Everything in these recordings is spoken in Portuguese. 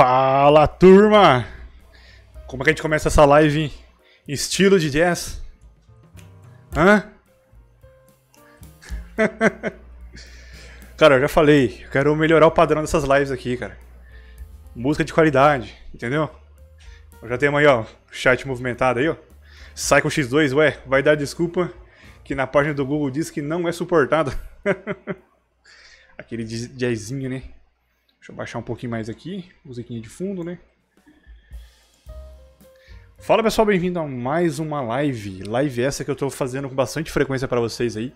Fala turma! Como é que a gente começa essa live em estilo de jazz? Hã? cara, eu já falei, eu quero melhorar o padrão dessas lives aqui, cara. Música de qualidade, entendeu? já temos aí, ó, chat movimentado aí, ó. Sai com X2, ué, vai dar desculpa que na página do Google diz que não é suportado. Aquele jazzinho, né? Deixa eu baixar um pouquinho mais aqui, musiquinha de fundo, né? Fala pessoal, bem-vindo a mais uma live. Live essa que eu tô fazendo com bastante frequência para vocês aí.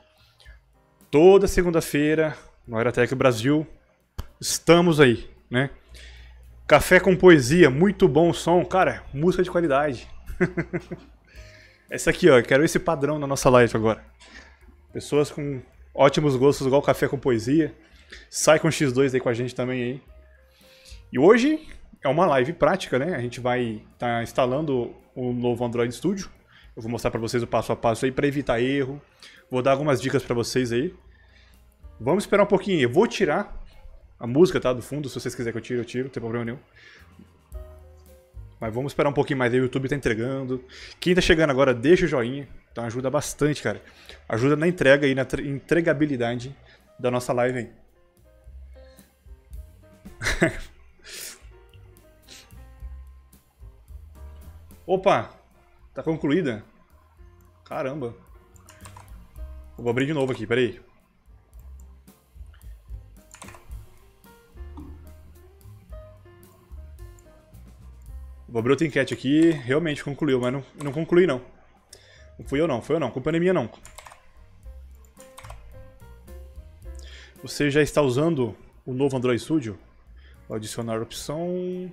Toda segunda-feira, no Aerotech Brasil, estamos aí, né? Café com poesia, muito bom som, cara, música de qualidade. essa aqui, ó, quero esse padrão na nossa live agora. Pessoas com ótimos gostos, igual café com poesia. Sai com X2 aí com a gente também aí. E hoje é uma live prática, né? A gente vai estar tá instalando o novo Android Studio. Eu vou mostrar para vocês o passo a passo aí para evitar erro. Vou dar algumas dicas para vocês aí. Vamos esperar um pouquinho. Eu vou tirar a música, tá? Do fundo. Se vocês quiserem que eu tire, eu tiro. Não tem problema nenhum. Mas vamos esperar um pouquinho mais aí, o YouTube tá entregando. Quem tá chegando agora, deixa o joinha, então Ajuda bastante, cara. Ajuda na entrega e na entregabilidade da nossa live aí. Opa! Tá concluída? Caramba. Vou abrir de novo aqui, peraí. Vou abrir outra enquete aqui. Realmente concluiu, mas não, não concluí não. Não fui eu não, foi eu não. Culpa não é minha não. Você já está usando o novo Android Studio? adicionar opção.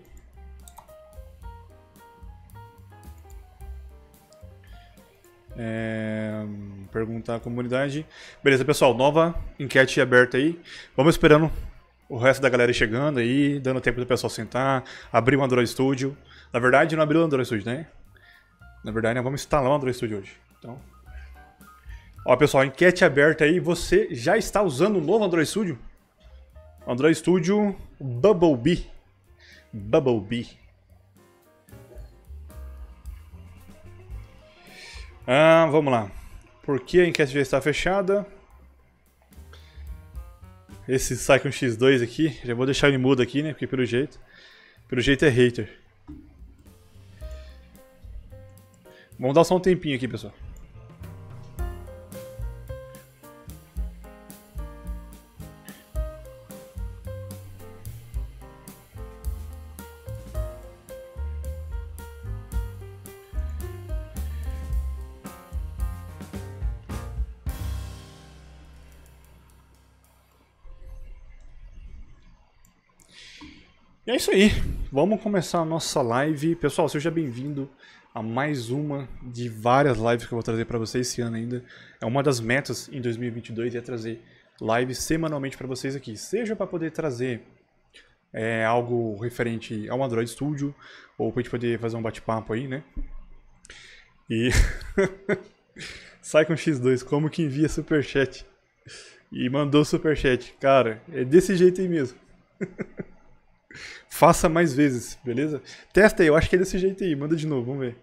É, perguntar à comunidade. Beleza, pessoal, nova enquete aberta aí. Vamos esperando o resto da galera chegando aí, dando tempo do pessoal sentar, abrir o Android Studio. Na verdade, não abriu o Android Studio, né? Na verdade, nós vamos instalar o Android Studio hoje. Então, Ó, pessoal, enquete aberta aí. Você já está usando o novo Android Studio? Android Studio Bubblebee. Bubblebee. Ah, vamos lá. Por que a enquete já está fechada? Esse Cyclone X2 aqui, já vou deixar ele mudo aqui, né? Porque pelo jeito, pelo jeito é hater. Vamos dar só um tempinho aqui, pessoal. isso aí. Vamos começar a nossa live. Pessoal, seja bem-vindo a mais uma de várias lives que eu vou trazer para vocês esse ano ainda. É uma das metas em 2022 é trazer lives semanalmente para vocês aqui. Seja para poder trazer é, algo referente ao Android Studio ou para gente poder fazer um bate-papo aí, né? E sai com X2, como que envia superchat? E mandou superchat. Cara, é desse jeito aí mesmo. Faça mais vezes, beleza? Testa aí, eu acho que é desse jeito aí. Manda de novo, vamos ver.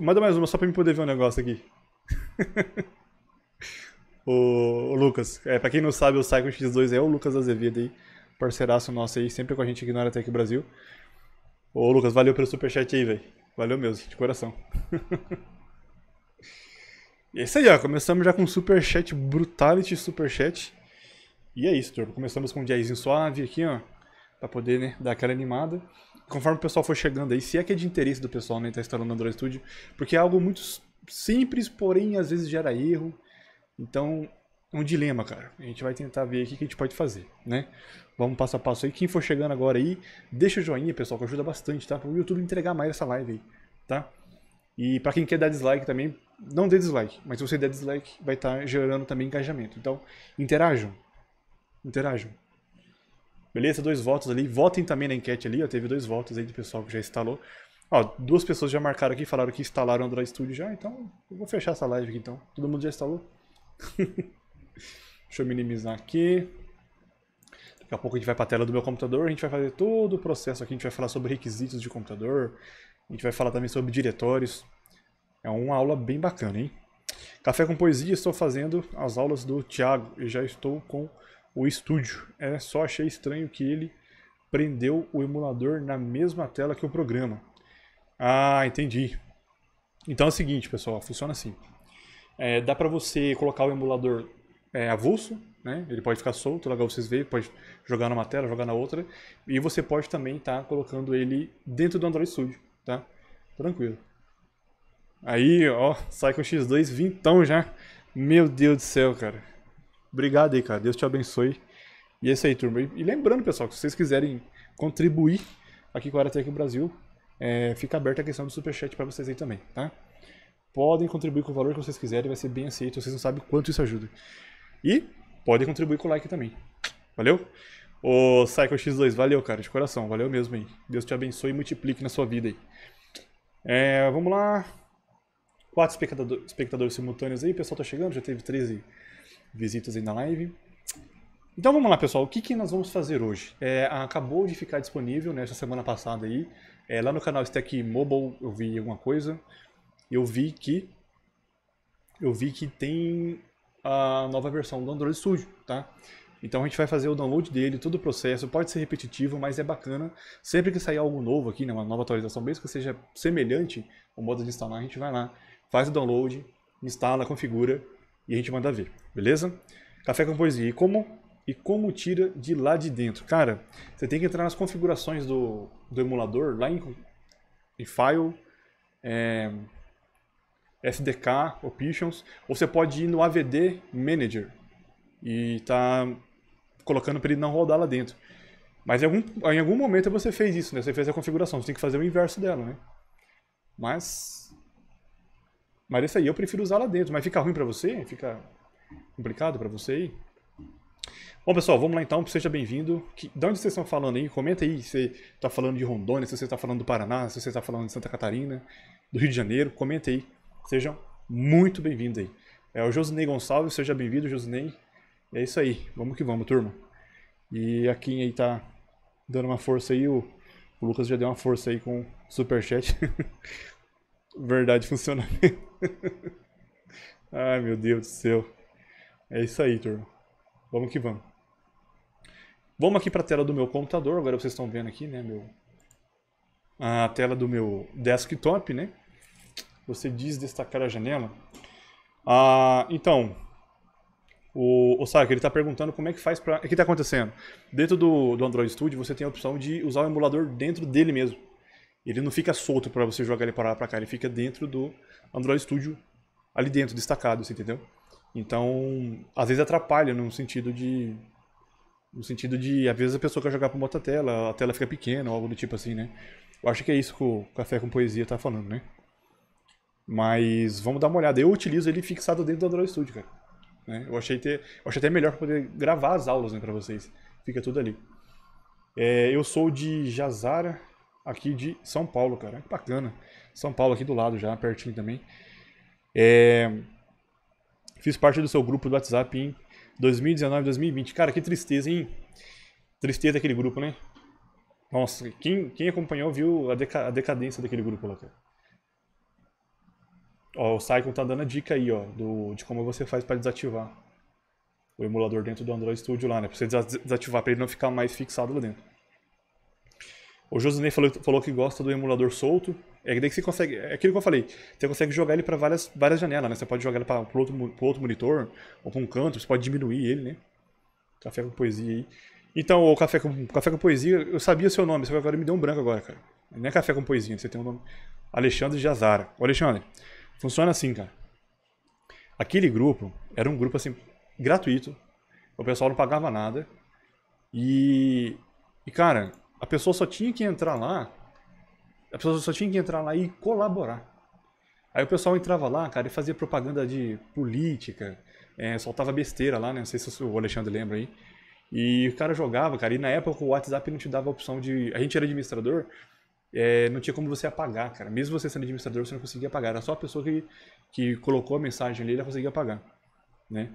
Manda mais uma só pra mim poder ver um negócio aqui. o, Lucas, é, pra quem não sabe, o Cycle X2 é o Lucas Azevedo aí, parceiraço nosso aí, sempre com a gente aqui na Aratec Brasil. Ô Lucas, valeu pelo superchat aí, velho. Valeu mesmo, de coração. e é isso aí, ó. Começamos já com superchat, brutality superchat. E é isso, turma. Começamos com um jazzinho suave aqui, ó para poder né, dar aquela animada. Conforme o pessoal for chegando aí, se é que é de interesse do pessoal né, estar tá instalando Android Studio, porque é algo muito simples, porém às vezes gera erro. Então é um dilema, cara. A gente vai tentar ver aqui o que a gente pode fazer, né? Vamos passo a passo aí. Quem for chegando agora aí, deixa o joinha, pessoal, que ajuda bastante, tá? Para o YouTube entregar mais essa live aí, tá? E para quem quer dar dislike também, não dê dislike, mas se você der dislike, vai estar tá gerando também engajamento. Então, interajam. Interajam. Beleza? Dois votos ali. Votem também na enquete ali. Ó, teve dois votos aí de pessoal que já instalou. Ó, duas pessoas já marcaram aqui, falaram que instalaram o Android Studio já. Então, eu vou fechar essa live aqui então. Todo mundo já instalou? Deixa eu minimizar aqui. Daqui a pouco a gente vai para a tela do meu computador, a gente vai fazer todo o processo aqui, a gente vai falar sobre requisitos de computador, a gente vai falar também sobre diretórios. É uma aula bem bacana, hein? Café com Poesia, estou fazendo as aulas do Thiago e já estou com o estúdio. É, só achei estranho que ele prendeu o emulador na mesma tela que o programa. Ah, entendi. Então é o seguinte, pessoal, funciona assim. É, dá para você colocar o emulador é, avulso, né? Ele pode ficar solto, legal vocês verem, pode jogar numa tela, jogar na outra. E você pode também estar tá colocando ele dentro do Android Studio, tá? Tranquilo. Aí, ó, sai com o X2 vintão já. Meu Deus do céu, cara. Obrigado aí, cara. Deus te abençoe. E é isso aí, turma. E lembrando, pessoal, que se vocês quiserem contribuir aqui com a Aratec Brasil, é, fica aberta a questão do superchat para vocês aí também, tá? Podem contribuir com o valor que vocês quiserem, vai ser bem aceito. Vocês não sabem quanto isso ajuda. E podem contribuir com o like também. Valeu? Ô, Psycho X2, valeu, cara, de coração. Valeu mesmo aí. Deus te abençoe e multiplique na sua vida aí. É, vamos lá. Quatro espectador, espectadores simultâneos aí. O pessoal tá chegando, já teve 13 visitas aí na live. Então vamos lá, pessoal. O que, que nós vamos fazer hoje? É, acabou de ficar disponível nessa né, semana passada aí. É, lá no canal Stack Mobile eu vi alguma coisa. Eu vi que eu vi que tem a nova versão do Android Studio, tá? Então a gente vai fazer o download dele, todo o processo, pode ser repetitivo, mas é bacana. Sempre que sair algo novo aqui, né, uma nova atualização, mesmo que seja semelhante ao modo de instalar, a gente vai lá, faz o download, instala, configura e a gente manda ver, beleza? Café com poesia. E como, e como tira de lá de dentro? Cara, você tem que entrar nas configurações do, do emulador, lá em, em File, é, eh, SDK, Options, ou você pode ir no AVD Manager e tá colocando para ele não rodar lá dentro. Mas em algum, em algum momento você fez isso, né? Você fez a configuração, você tem que fazer o inverso dela, né? Mas mas essa aí eu prefiro usar lá dentro. Mas fica ruim para você? Fica complicado para você aí? Bom, pessoal, vamos lá então. Seja bem-vindo. De onde vocês estão falando aí? Comenta aí se você está falando de Rondônia, se você está falando do Paraná, se você está falando de Santa Catarina, do Rio de Janeiro. Comenta aí. Sejam muito bem-vindos aí. É o Josinei Gonçalves, seja bem-vindo, Josinei. É isso aí. Vamos que vamos, turma. E a Kim aí tá dando uma força aí. O, o Lucas já deu uma força aí com o superchat. Verdade funcionando. Ai, meu Deus do céu. É isso aí, turma. Vamos que vamos. Vamos aqui para a tela do meu computador. Agora vocês estão vendo aqui, né, meu... A tela do meu desktop, né? Você diz destacar a janela. Ah, então, o, o Saki, ele está perguntando como é que faz para... O que está acontecendo? Dentro do, do Android Studio, você tem a opção de usar o emulador dentro dele mesmo. Ele não fica solto para você jogar ele para lá para cá, ele fica dentro do Android Studio, ali dentro, destacado, você entendeu? Então, às vezes atrapalha no sentido de no sentido de, às vezes a pessoa quer jogar para uma tela, a tela fica pequena, algo do tipo assim, né? Eu acho que é isso que o Café com Poesia tá falando, né? Mas vamos dar uma olhada. Eu utilizo ele fixado dentro do Android Studio, cara. Né? Eu, achei ter, eu achei até melhor para poder gravar as aulas né, para vocês. Fica tudo ali. É, eu sou de Jazara, aqui de São Paulo, cara. Que bacana. São Paulo aqui do lado já, pertinho também. É... Fiz parte do seu grupo do WhatsApp em 2019, 2020. Cara, que tristeza, hein? Tristeza daquele grupo, né? Nossa, quem, quem acompanhou viu a, deca, a decadência daquele grupo lá, cara. Ó, o Saikon tá dando a dica aí, ó, do, de como você faz para desativar o emulador dentro do Android Studio lá, né? Pra você desativar pra ele não ficar mais fixado lá dentro. O Josinei falou, falou que gosta do emulador solto. É daí que você consegue. É aquilo que eu falei. Você consegue jogar ele para várias, várias janelas, né? Você pode jogar ele para outro, pro outro monitor, ou para um canto, você pode diminuir ele, né? Café com poesia aí. Então, o café com, café com poesia, eu sabia o seu nome, só que agora me deu um branco agora, cara. Não é café com poesia, você tem um nome. Alexandre Jazara. Ô, Alexandre, funciona assim, cara. Aquele grupo era um grupo assim, gratuito. O pessoal não pagava nada. E. E, cara, a pessoa só tinha que entrar lá, a pessoa só tinha que entrar lá e colaborar. Aí o pessoal entrava lá, cara, e fazia propaganda de política, é, soltava besteira lá, né? Não sei se o Alexandre lembra aí. E o cara jogava, cara, e na época o WhatsApp não te dava a opção de. A gente era administrador, é, não tinha como você apagar, cara. Mesmo você sendo administrador, você não conseguia apagar. Era só a pessoa que, que colocou a mensagem ali, ela conseguia apagar, né?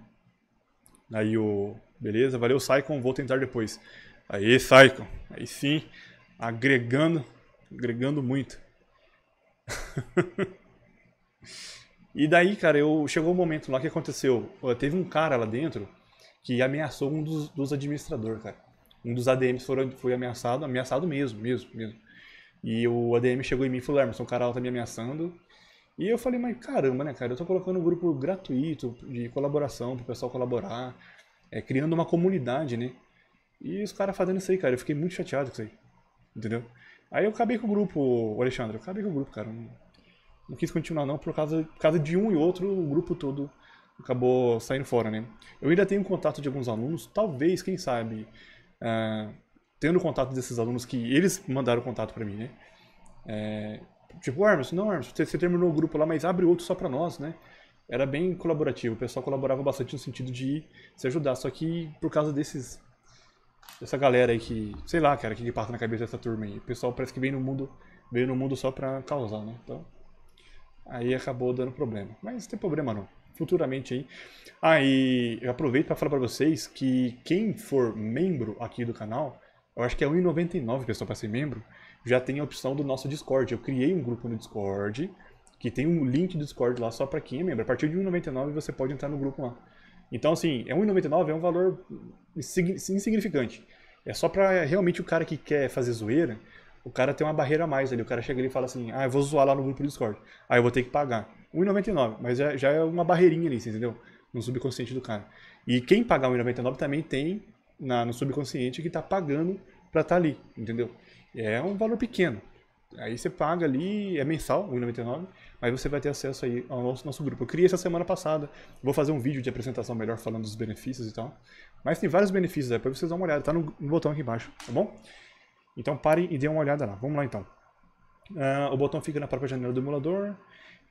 Aí o. Beleza, valeu, sai com, vou tentar depois. Aí, Saikon. Aí sim, agregando, agregando muito. e daí, cara, eu chegou um momento lá que aconteceu. Teve um cara lá dentro que ameaçou um dos, dos administradores, cara. Um dos ADMs foram, foi ameaçado, ameaçado mesmo, mesmo, mesmo. E o ADM chegou em mim e falou, Emerson, o cara tá me ameaçando. E eu falei, mas caramba, né, cara? Eu tô colocando um grupo gratuito de colaboração, pro pessoal colaborar. É, criando uma comunidade, né? E os caras fazendo isso aí, cara. Eu fiquei muito chateado com isso aí. Entendeu? Aí eu acabei com o grupo, Alexandre. Eu acabei com o grupo, cara. Não, não quis continuar, não. Por causa, por causa de um e outro, o grupo todo acabou saindo fora, né? Eu ainda tenho contato de alguns alunos. Talvez, quem sabe, uh, tendo contato desses alunos que eles mandaram contato para mim, né? É, tipo, Hermes, não, Hermes, você, você terminou o grupo lá, mas abre outro só para nós, né? Era bem colaborativo. O pessoal colaborava bastante no sentido de se ajudar. Só que por causa desses dessa galera aí que, sei lá, cara, que passa na cabeça dessa turma aí. O pessoal parece que vem no mundo, veio no mundo só pra causar, né? Então, aí acabou dando problema. Mas não tem problema não. Futuramente aí. Aí ah, eu aproveito para falar para vocês que quem for membro aqui do canal, eu acho que é R$1,99, pessoal para ser membro, já tem a opção do nosso Discord. Eu criei um grupo no Discord, que tem um link do Discord lá só para quem é membro. A partir de R$1,99 você pode entrar no grupo lá. Então, assim, é 1,99 é um valor insignificante. É só para realmente o cara que quer fazer zoeira, o cara tem uma barreira a mais ali. O cara chega ali e fala assim, ah, eu vou zoar lá no grupo do Discord. Aí ah, eu vou ter que pagar. 1,99, mas já, já, é uma barreirinha ali, entendeu? No subconsciente do cara. E quem pagar 1,99 também tem na, no subconsciente que está pagando para estar tá ali, entendeu? É um valor pequeno. Aí você paga ali, é mensal, R$1,99, mas você vai ter acesso aí ao nosso, nosso grupo. Eu criei essa semana passada, vou fazer um vídeo de apresentação melhor falando dos benefícios e tal. Mas tem vários benefícios, é depois vocês dão uma olhada, tá no, no, botão aqui embaixo, tá bom? Então parem e dêem uma olhada lá, vamos lá então. Uh, o botão fica na própria janela do emulador.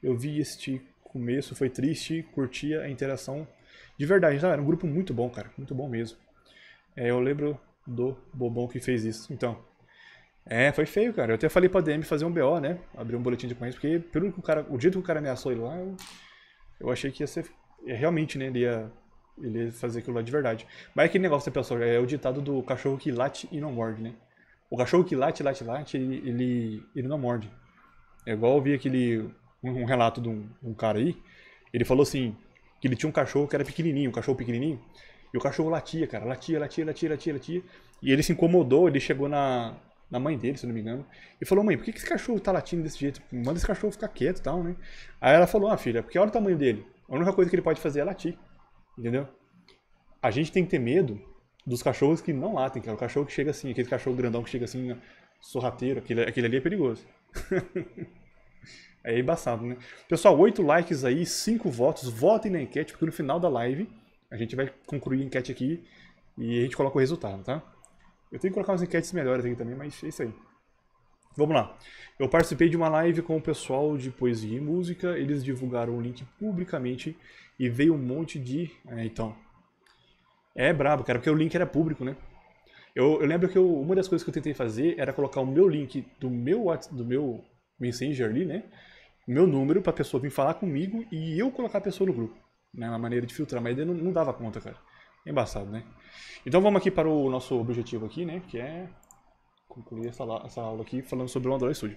Eu vi este começo, foi triste, curtia a interação. De verdade, tá? era um grupo muito bom, cara, muito bom mesmo. É, eu lembro do Bobão que fez isso, então... É, foi feio, cara. Eu até falei pra DM fazer um BO, né? Abrir um boletim de ocorrência, porque pelo que o cara, o jeito que o cara ameaçou ele lá, eu, eu achei que ia ser. É, realmente, né? Ele ia, ele ia fazer aquilo lá de verdade. Mas é aquele negócio, pessoal? É o ditado do cachorro que late e não morde, né? O cachorro que late, late, late, ele, ele, ele não morde. É igual eu vi aquele. Um, um relato de um, um cara aí. Ele falou assim: que ele tinha um cachorro que era pequenininho, um cachorro pequenininho. E o cachorro latia, cara. Latia, latia, latia, latia, latia. E ele se incomodou, ele chegou na na mãe dele, se não me engano, e falou: Mãe, por que esse cachorro tá latindo desse jeito? Manda esse cachorro ficar quieto e tal, né? Aí ela falou: Ah, filha, porque olha o tamanho dele. A única coisa que ele pode fazer é latir. Entendeu? A gente tem que ter medo dos cachorros que não latem, que é o cachorro que chega assim, aquele cachorro grandão que chega assim, né, sorrateiro, aquele, aquele ali é perigoso. é embaçado, né? Pessoal, oito likes aí, cinco votos, votem na enquete, porque no final da live a gente vai concluir a enquete aqui e a gente coloca o resultado, tá? Eu tenho que colocar umas enquetes melhores aqui também, mas é isso aí. Vamos lá. Eu participei de uma live com o pessoal de poesia e música, eles divulgaram o link publicamente e veio um monte de. É, então. É brabo, cara, porque o link era público, né? Eu, eu lembro que eu, uma das coisas que eu tentei fazer era colocar o meu link do meu, do meu Messenger ali, né? Meu número pra pessoa vir falar comigo e eu colocar a pessoa no grupo. Né? Uma maneira de filtrar, mas eu não, não dava conta, cara. Embaçado, né? Então vamos aqui para o nosso objetivo aqui, né? Que é concluir essa, essa aula aqui falando sobre o Android Studio.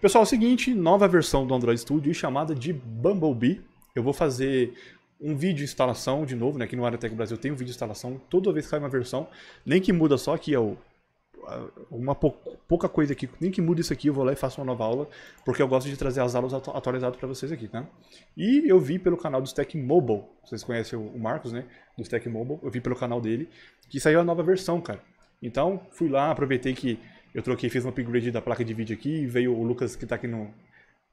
Pessoal, é o seguinte, nova versão do Android Studio chamada de Bumblebee. Eu vou fazer um vídeo de instalação de novo, né? Aqui no Aerotech Brasil tem um vídeo de instalação toda vez que sai uma versão, nem que muda só aqui é o uma pouca coisa aqui, nem que mude isso aqui, eu vou lá e faço uma nova aula, porque eu gosto de trazer as aulas atu atualizadas para vocês aqui, tá? E eu vi pelo canal do Stack Mobile, vocês conhecem o Marcos, né? Do Stack Mobile, eu vi pelo canal dele, que saiu a nova versão, cara. Então, fui lá, aproveitei que eu troquei, fiz um upgrade da placa de vídeo aqui, veio o Lucas que está aqui no,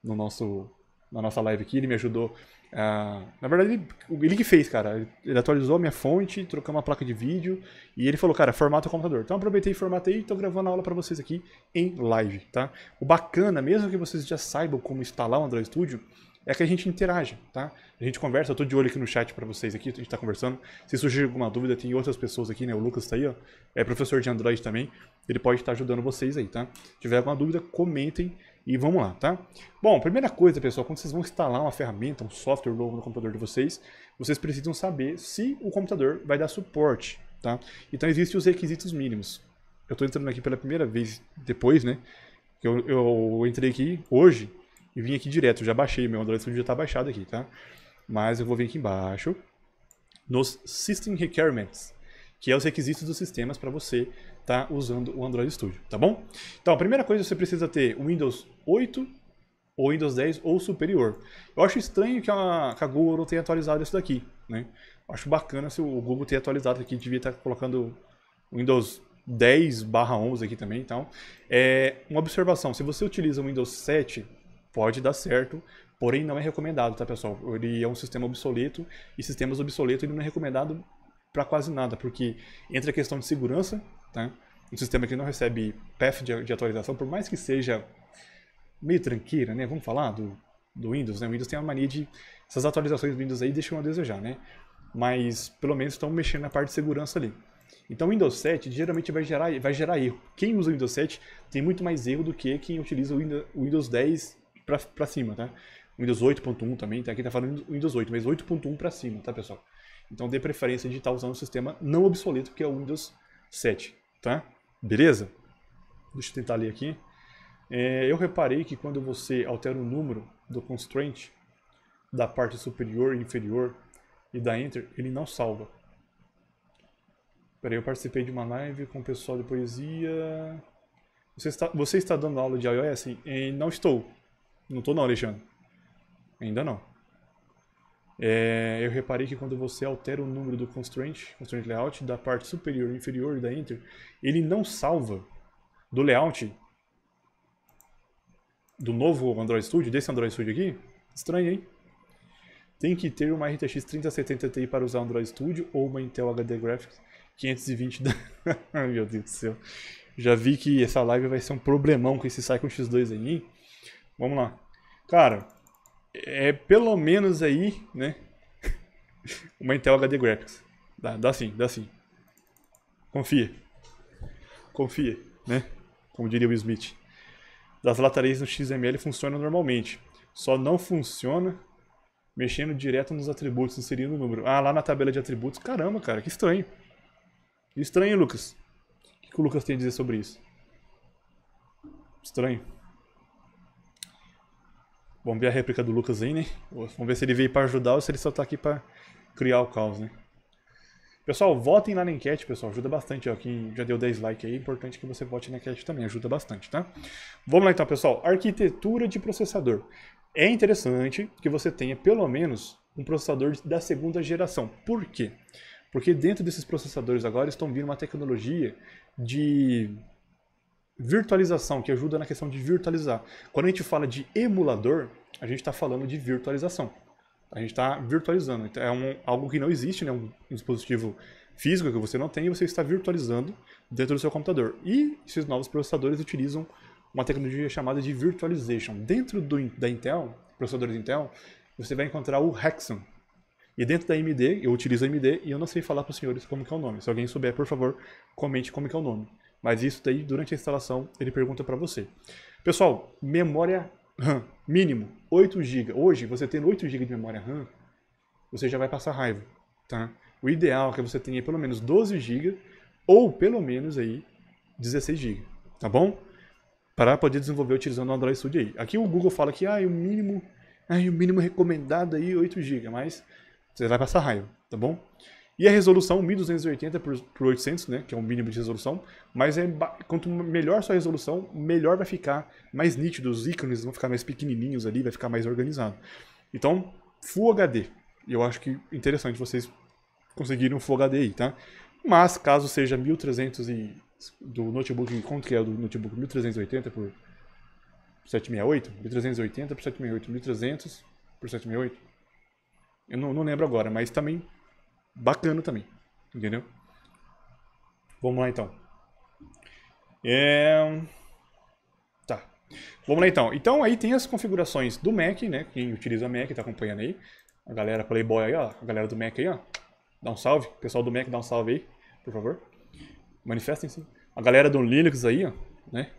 no nosso na nossa live aqui, ele me ajudou. Ah, na verdade, ele, ele, que fez, cara. Ele atualizou a minha fonte, trocou uma placa de vídeo e ele falou, cara, formata o computador. Então aproveitei, e formatei e estou gravando a aula para vocês aqui em live, tá? O bacana, mesmo é que vocês já saibam como instalar o Android Studio, é que a gente interage, tá? A gente conversa, eu tô de olho aqui no chat para vocês aqui, a gente tá conversando. Se surgir alguma dúvida, tem outras pessoas aqui, né? O Lucas tá aí, ó. É professor de Android também. Ele pode estar ajudando vocês aí, tá? Se tiver alguma dúvida, comentem e vamos lá, tá? Bom, primeira coisa, pessoal, quando vocês vão instalar uma ferramenta, um software novo no computador de vocês, vocês precisam saber se o computador vai dar suporte, tá? Então existem os requisitos mínimos. Eu estou entrando aqui pela primeira vez depois, né? Eu, eu entrei aqui hoje e vim aqui direto. Eu já baixei, meu Android Studio já está baixado aqui, tá? Mas eu vou vir aqui embaixo, nos System Requirements, que é os requisitos dos sistemas para você estar tá usando o Android Studio, tá bom? Então, a primeira coisa, você precisa ter o Windows 8 ou Windows 10 ou superior. Eu acho estranho que a, que a Google não tenha atualizado isso daqui, né? Eu acho bacana se o Google tenha atualizado aqui, devia estar tá colocando Windows 10 barra 11 aqui também, então. É, uma observação, se você utiliza o Windows 7 pode dar certo, porém não é recomendado, tá pessoal? Ele é um sistema obsoleto e sistemas obsoletos ele não é recomendado para quase nada, porque entra a questão de segurança, tá? Um sistema que não recebe path de, de atualização, por mais que seja meio tranqueira, né? Vamos falar do, do Windows, né? O Windows tem a mania de essas atualizações do Windows aí deixam a desejar, né? Mas pelo menos estão mexendo na parte de segurança ali. Então o Windows 7 geralmente vai gerar, vai gerar erro. Quem usa o Windows 7 tem muito mais erro do que quem utiliza o Windows 10 para cima, tá? Windows 8.1 também, tá? aqui tá falando Windows 8, mas 8.1 para cima, tá, pessoal? Então dê preferência de estar tá usando um sistema não obsoleto, que é o Windows 7, tá? Beleza? Deixa eu tentar ler aqui. É, eu reparei que quando você altera o número do constraint da parte superior e inferior e dá Enter, ele não salva. Peraí, eu participei de uma live com o pessoal de poesia. Você está, você está dando aula de iOS? E não estou. Não tô não, Alexandre. Ainda não. É, eu reparei que quando você altera o número do constraint, constraint layout, da parte superior e inferior da enter, ele não salva do layout do novo Android Studio, desse Android Studio aqui. Estranho, hein? Tem que ter uma RTX 3070 Ti para usar Android Studio ou uma Intel HD Graphics 520 da... Meu Deus do céu. Já vi que essa live vai ser um problemão com esse Cycle X2 aí, mim. Vamos lá. Cara, é pelo menos aí, né? Uma Intel HD Graphics. Dá, dá sim, dá sim. Confia. Confia, né? Como diria o Smith. Das latarias no XML funciona normalmente. Só não funciona mexendo direto nos atributos, inserindo o número. Ah, lá na tabela de atributos. Caramba, cara, que estranho. Estranho, Lucas. O que o Lucas tem a dizer sobre isso? Estranho. Vamos ver a réplica do Lucas aí, né? Vamos ver se ele veio para ajudar ou se ele só tá aqui para criar o caos, né? Pessoal, votem lá na enquete, pessoal. Ajuda bastante. Ó. Quem já deu 10 likes aí, é importante que você vote na enquete também. Ajuda bastante, tá? Vamos lá então, pessoal. Arquitetura de processador. É interessante que você tenha pelo menos um processador da segunda geração. Por quê? Porque dentro desses processadores agora estão vindo uma tecnologia de virtualização, que ajuda na questão de virtualizar. Quando a gente fala de emulador, a gente está falando de virtualização. A gente está virtualizando. Então, é um, algo que não existe, né? um dispositivo físico que você não tem e você está virtualizando dentro do seu computador. E esses novos processadores utilizam uma tecnologia chamada de virtualization. Dentro do, da Intel, processadores Intel, você vai encontrar o Hexon. E dentro da AMD, eu utilizo a AMD e eu não sei falar para os senhores como é o nome. Se alguém souber, por favor, comente como é o nome. Mas isso daí, durante a instalação, ele pergunta para você. Pessoal, memória RAM, mínimo, 8 GB. Hoje, você tendo 8 GB de memória RAM, você já vai passar raiva, tá? O ideal é que você tenha pelo menos 12 GB ou pelo menos aí 16 GB, tá bom? Para poder desenvolver utilizando o Android Studio aí. Aqui o Google fala que ah, o mínimo, ah, o mínimo recomendado aí 8 é GB, mas você vai passar raiva, tá bom? E a resolução 1280 por, por 800, né, que é o mínimo de resolução, mas é quanto melhor sua resolução, melhor vai ficar, mais nítido, os ícones vão ficar mais pequenininhos ali, vai ficar mais organizado. Então, Full HD. Eu acho que interessante vocês conseguirem um Full HD aí, tá? Mas caso seja 1300 e do notebook, quanto que é do notebook 1380 por 768, 1380 por 768, 1300 por 768. Eu não, não lembro agora, mas também bacana também, entendeu? Vamos lá então. É... Tá. Vamos lá então. Então aí tem as configurações do Mac, né? Quem utiliza Mac tá acompanhando aí. A galera Playboy aí, ó. A galera do Mac aí, ó. Dá um salve. O pessoal do Mac dá um salve aí, por favor. Manifestem-se. A galera do Linux aí, ó, né?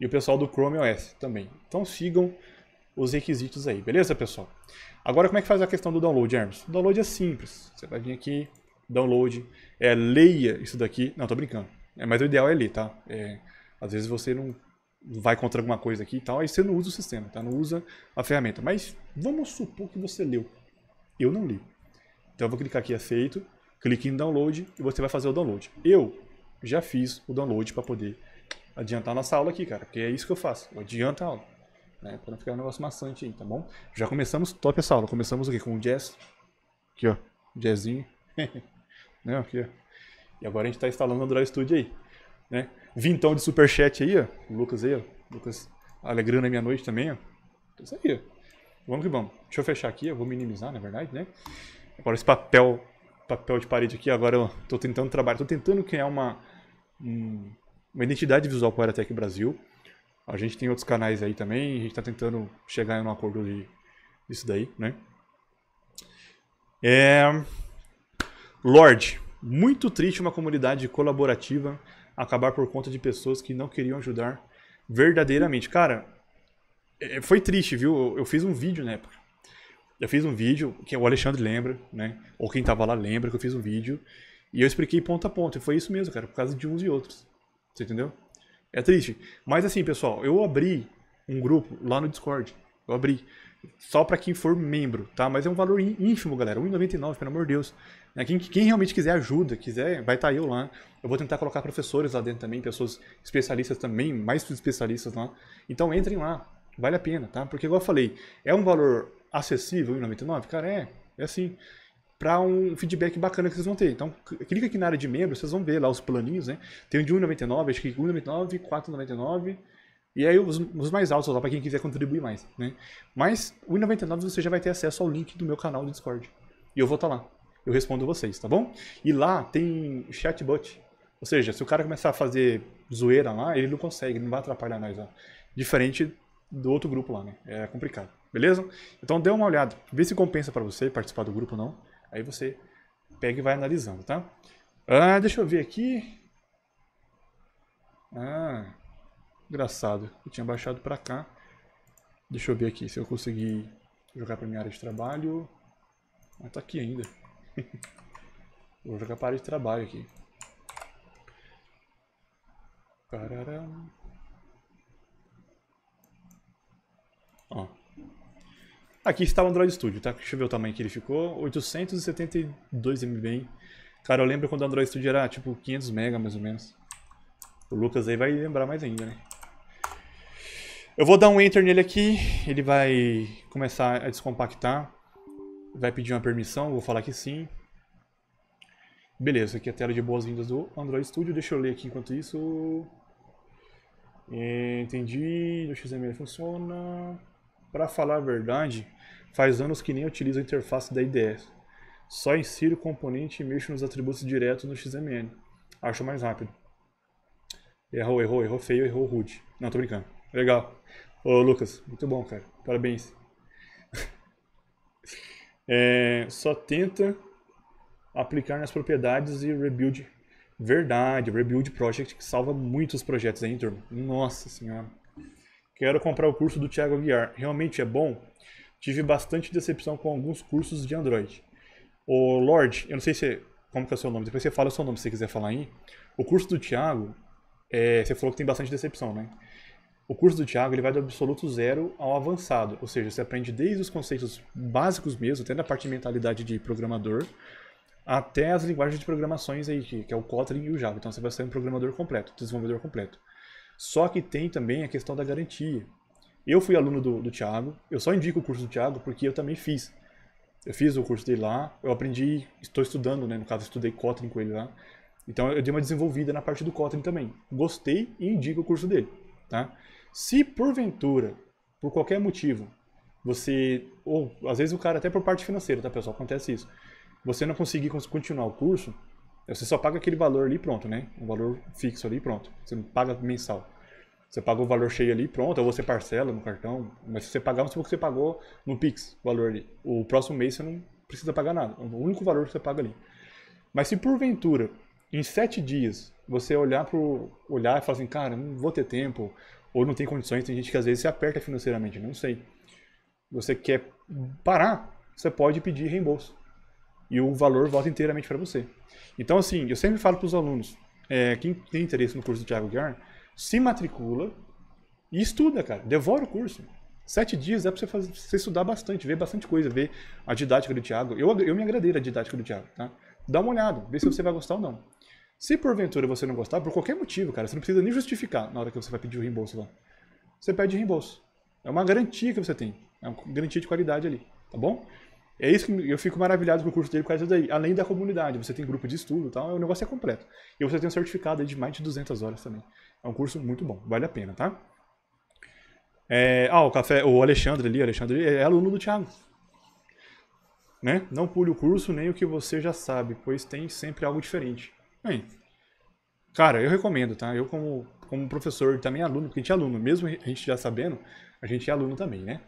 E o pessoal do Chrome OS também. Então sigam os requisitos aí, beleza, pessoal? Agora, como é que faz a questão do download, Hermes? O download é simples. Você vai vir aqui, download, é, leia isso daqui. Não, tô brincando. É, mas o ideal é ler, tá? É, às vezes você não vai contra alguma coisa aqui e tal, aí você não usa o sistema, tá? Não usa a ferramenta. Mas vamos supor que você leu. Eu não li. Então eu vou clicar aqui aceito, clique em download e você vai fazer o download. Eu já fiz o download para poder adiantar a nossa aula aqui, cara, porque é isso que eu faço. Eu adianto a aula. Né? Pra não ficar um negócio maçante aí, tá bom? Já começamos top essa aula. Começamos aqui com o jazz. Aqui, ó. Jazzinho. né? Aqui, ó. E agora a gente tá instalando o Android Studio aí. Né? Vintão de superchat aí, ó. O Lucas aí, ó. Lucas alegrando a minha noite também, ó. Então, isso aí, ó. Vamos que vamos. Deixa eu fechar aqui, eu vou minimizar, na verdade, né? Agora esse papel, papel de parede aqui, agora eu tô tentando trabalhar, tô tentando criar uma, uma identidade visual para a Tech Brasil. A gente tem outros canais aí também, a gente está tentando chegar em um acordo de, isso daí, né? É... Lorde, muito triste uma comunidade colaborativa acabar por conta de pessoas que não queriam ajudar verdadeiramente. Cara, é, é, foi triste, viu? Eu fiz um vídeo na época. Eu fiz um vídeo, que o Alexandre lembra, né? Ou quem tava lá lembra que eu fiz um vídeo. E eu expliquei ponto a ponto. E foi isso mesmo, cara, por causa de uns e outros. Você entendeu? É triste. Mas assim, pessoal, eu abri um grupo lá no Discord. Eu abri. Só para quem for membro, tá? Mas é um valor ínfimo, galera. R$1,99, pelo amor de Deus. Né? Quem, quem realmente quiser ajuda, quiser, vai estar tá eu lá. Eu vou tentar colocar professores lá dentro também, pessoas especialistas também, mais especialistas lá. Então entrem lá, vale a pena, tá? Porque igual eu falei, é um valor acessível, R$1,99? Cara, é, é assim para um feedback bacana que vocês vão ter. Então, clica aqui na área de membros, vocês vão ver lá os planinhos, né? Tem um de 1,99, acho que 1,99, 4,99. E aí os, os mais altos lá para quem quiser contribuir mais, né? Mas o 1,99 você já vai ter acesso ao link do meu canal do Discord. E eu vou estar tá lá. Eu respondo vocês, tá bom? E lá tem chatbot. Ou seja, se o cara começar a fazer zoeira lá, ele não consegue, não vai atrapalhar nós lá. Diferente do outro grupo lá, né? É complicado, beleza? Então dê uma olhada, vê se compensa para você participar do grupo ou não. Aí você pega e vai analisando, tá? Ah, deixa eu ver aqui. Ah, engraçado. Eu tinha baixado para cá. Deixa eu ver aqui se eu conseguir jogar para minha área de trabalho. Ah, tá aqui ainda. Vou jogar para a área de trabalho aqui. Pararam. Ó. Aqui está o Android Studio, tá? Deixa eu ver o tamanho que ele ficou. 872 MB. Cara, eu lembro quando o Android Studio era tipo 500 MB, mais ou menos. O Lucas aí vai lembrar mais ainda, né? Eu vou dar um Enter nele aqui. Ele vai começar a descompactar. Vai pedir uma permissão, vou falar que sim. Beleza, aqui é a tela de boas-vindas do Android Studio. Deixa eu ler aqui enquanto isso. Entendi, o XML funciona. Para falar a verdade, faz anos que nem utilizo a interface da IDE. Só insiro o componente e mexo nos atributos diretos no XML. Acho mais rápido. Errou, errou, errou feio, errou rude. Não, tô brincando. Legal. Ô, Lucas, muito bom, cara. Parabéns. É, só tenta aplicar nas propriedades e rebuild. Verdade, rebuild project que salva muitos projetos aí, turma. Nossa senhora. Quero comprar o curso do Thiago Aguiar. Realmente é bom? Tive bastante decepção com alguns cursos de Android. O Lorde, eu não sei se como que é o seu nome, depois você fala o seu nome se você quiser falar aí. O curso do Thiago, é, você falou que tem bastante decepção, né? O curso do Thiago ele vai do absoluto zero ao avançado, ou seja, você aprende desde os conceitos básicos mesmo, até na parte de mentalidade de programador, até as linguagens de programações aí, que é o Kotlin e o Java. Então você vai ser um programador completo, desenvolvedor completo. Só que tem também a questão da garantia. Eu fui aluno do, do Thiago, eu só indico o curso do Thiago porque eu também fiz. Eu fiz o curso dele lá, eu aprendi, estou estudando, né? No caso, estudei Kotlin com ele lá. Então, eu dei uma desenvolvida na parte do Kotlin também. Gostei e indico o curso dele, tá? Se porventura, por qualquer motivo, você... Ou, às vezes, o cara, até por parte financeira, tá, pessoal? Acontece isso. Você não conseguir continuar o curso, você só paga aquele valor ali pronto, né? Um valor fixo ali pronto. Você não paga mensal. Você paga o valor cheio ali, pronto, ou você parcela no cartão. Mas se você pagar, vamos supor que você pagou no Pix o valor ali. O próximo mês você não precisa pagar nada. É o único valor que você paga ali. Mas se porventura, em sete dias, você olhar pro olhar e falar assim, cara, não vou ter tempo, ou não tem condições, tem gente que às vezes se aperta financeiramente, não sei. Você quer parar, você pode pedir reembolso. E o valor volta inteiramente para você. Então, assim, eu sempre falo para os alunos, é, quem tem interesse no curso do Thiago Guiar, se matricula e estuda, cara. Devora o curso. Sete dias é para você, fazer, você estudar bastante, ver bastante coisa, ver a didática do Tiago. Eu, eu me agradei da didática do Tiago, tá? Dá uma olhada, vê se você vai gostar ou não. Se porventura você não gostar, por qualquer motivo, cara, você não precisa nem justificar na hora que você vai pedir o reembolso lá. Você pede reembolso. É uma garantia que você tem. É uma garantia de qualidade ali, tá bom? É isso que eu fico maravilhado com o curso dele por causa daí. Além da comunidade, você tem grupo de estudo e tal, o negócio é completo. E você tem um certificado de mais de 200 horas também. É um curso muito bom, vale a pena, tá? É, ah, o café, o Alexandre ali, Alexandre é aluno do Thiago. Né? Não pule o curso nem o que você já sabe, pois tem sempre algo diferente. Bem, cara, eu recomendo, tá? Eu como, como professor também aluno, porque a gente é aluno, mesmo a gente já sabendo, a gente é aluno também, né?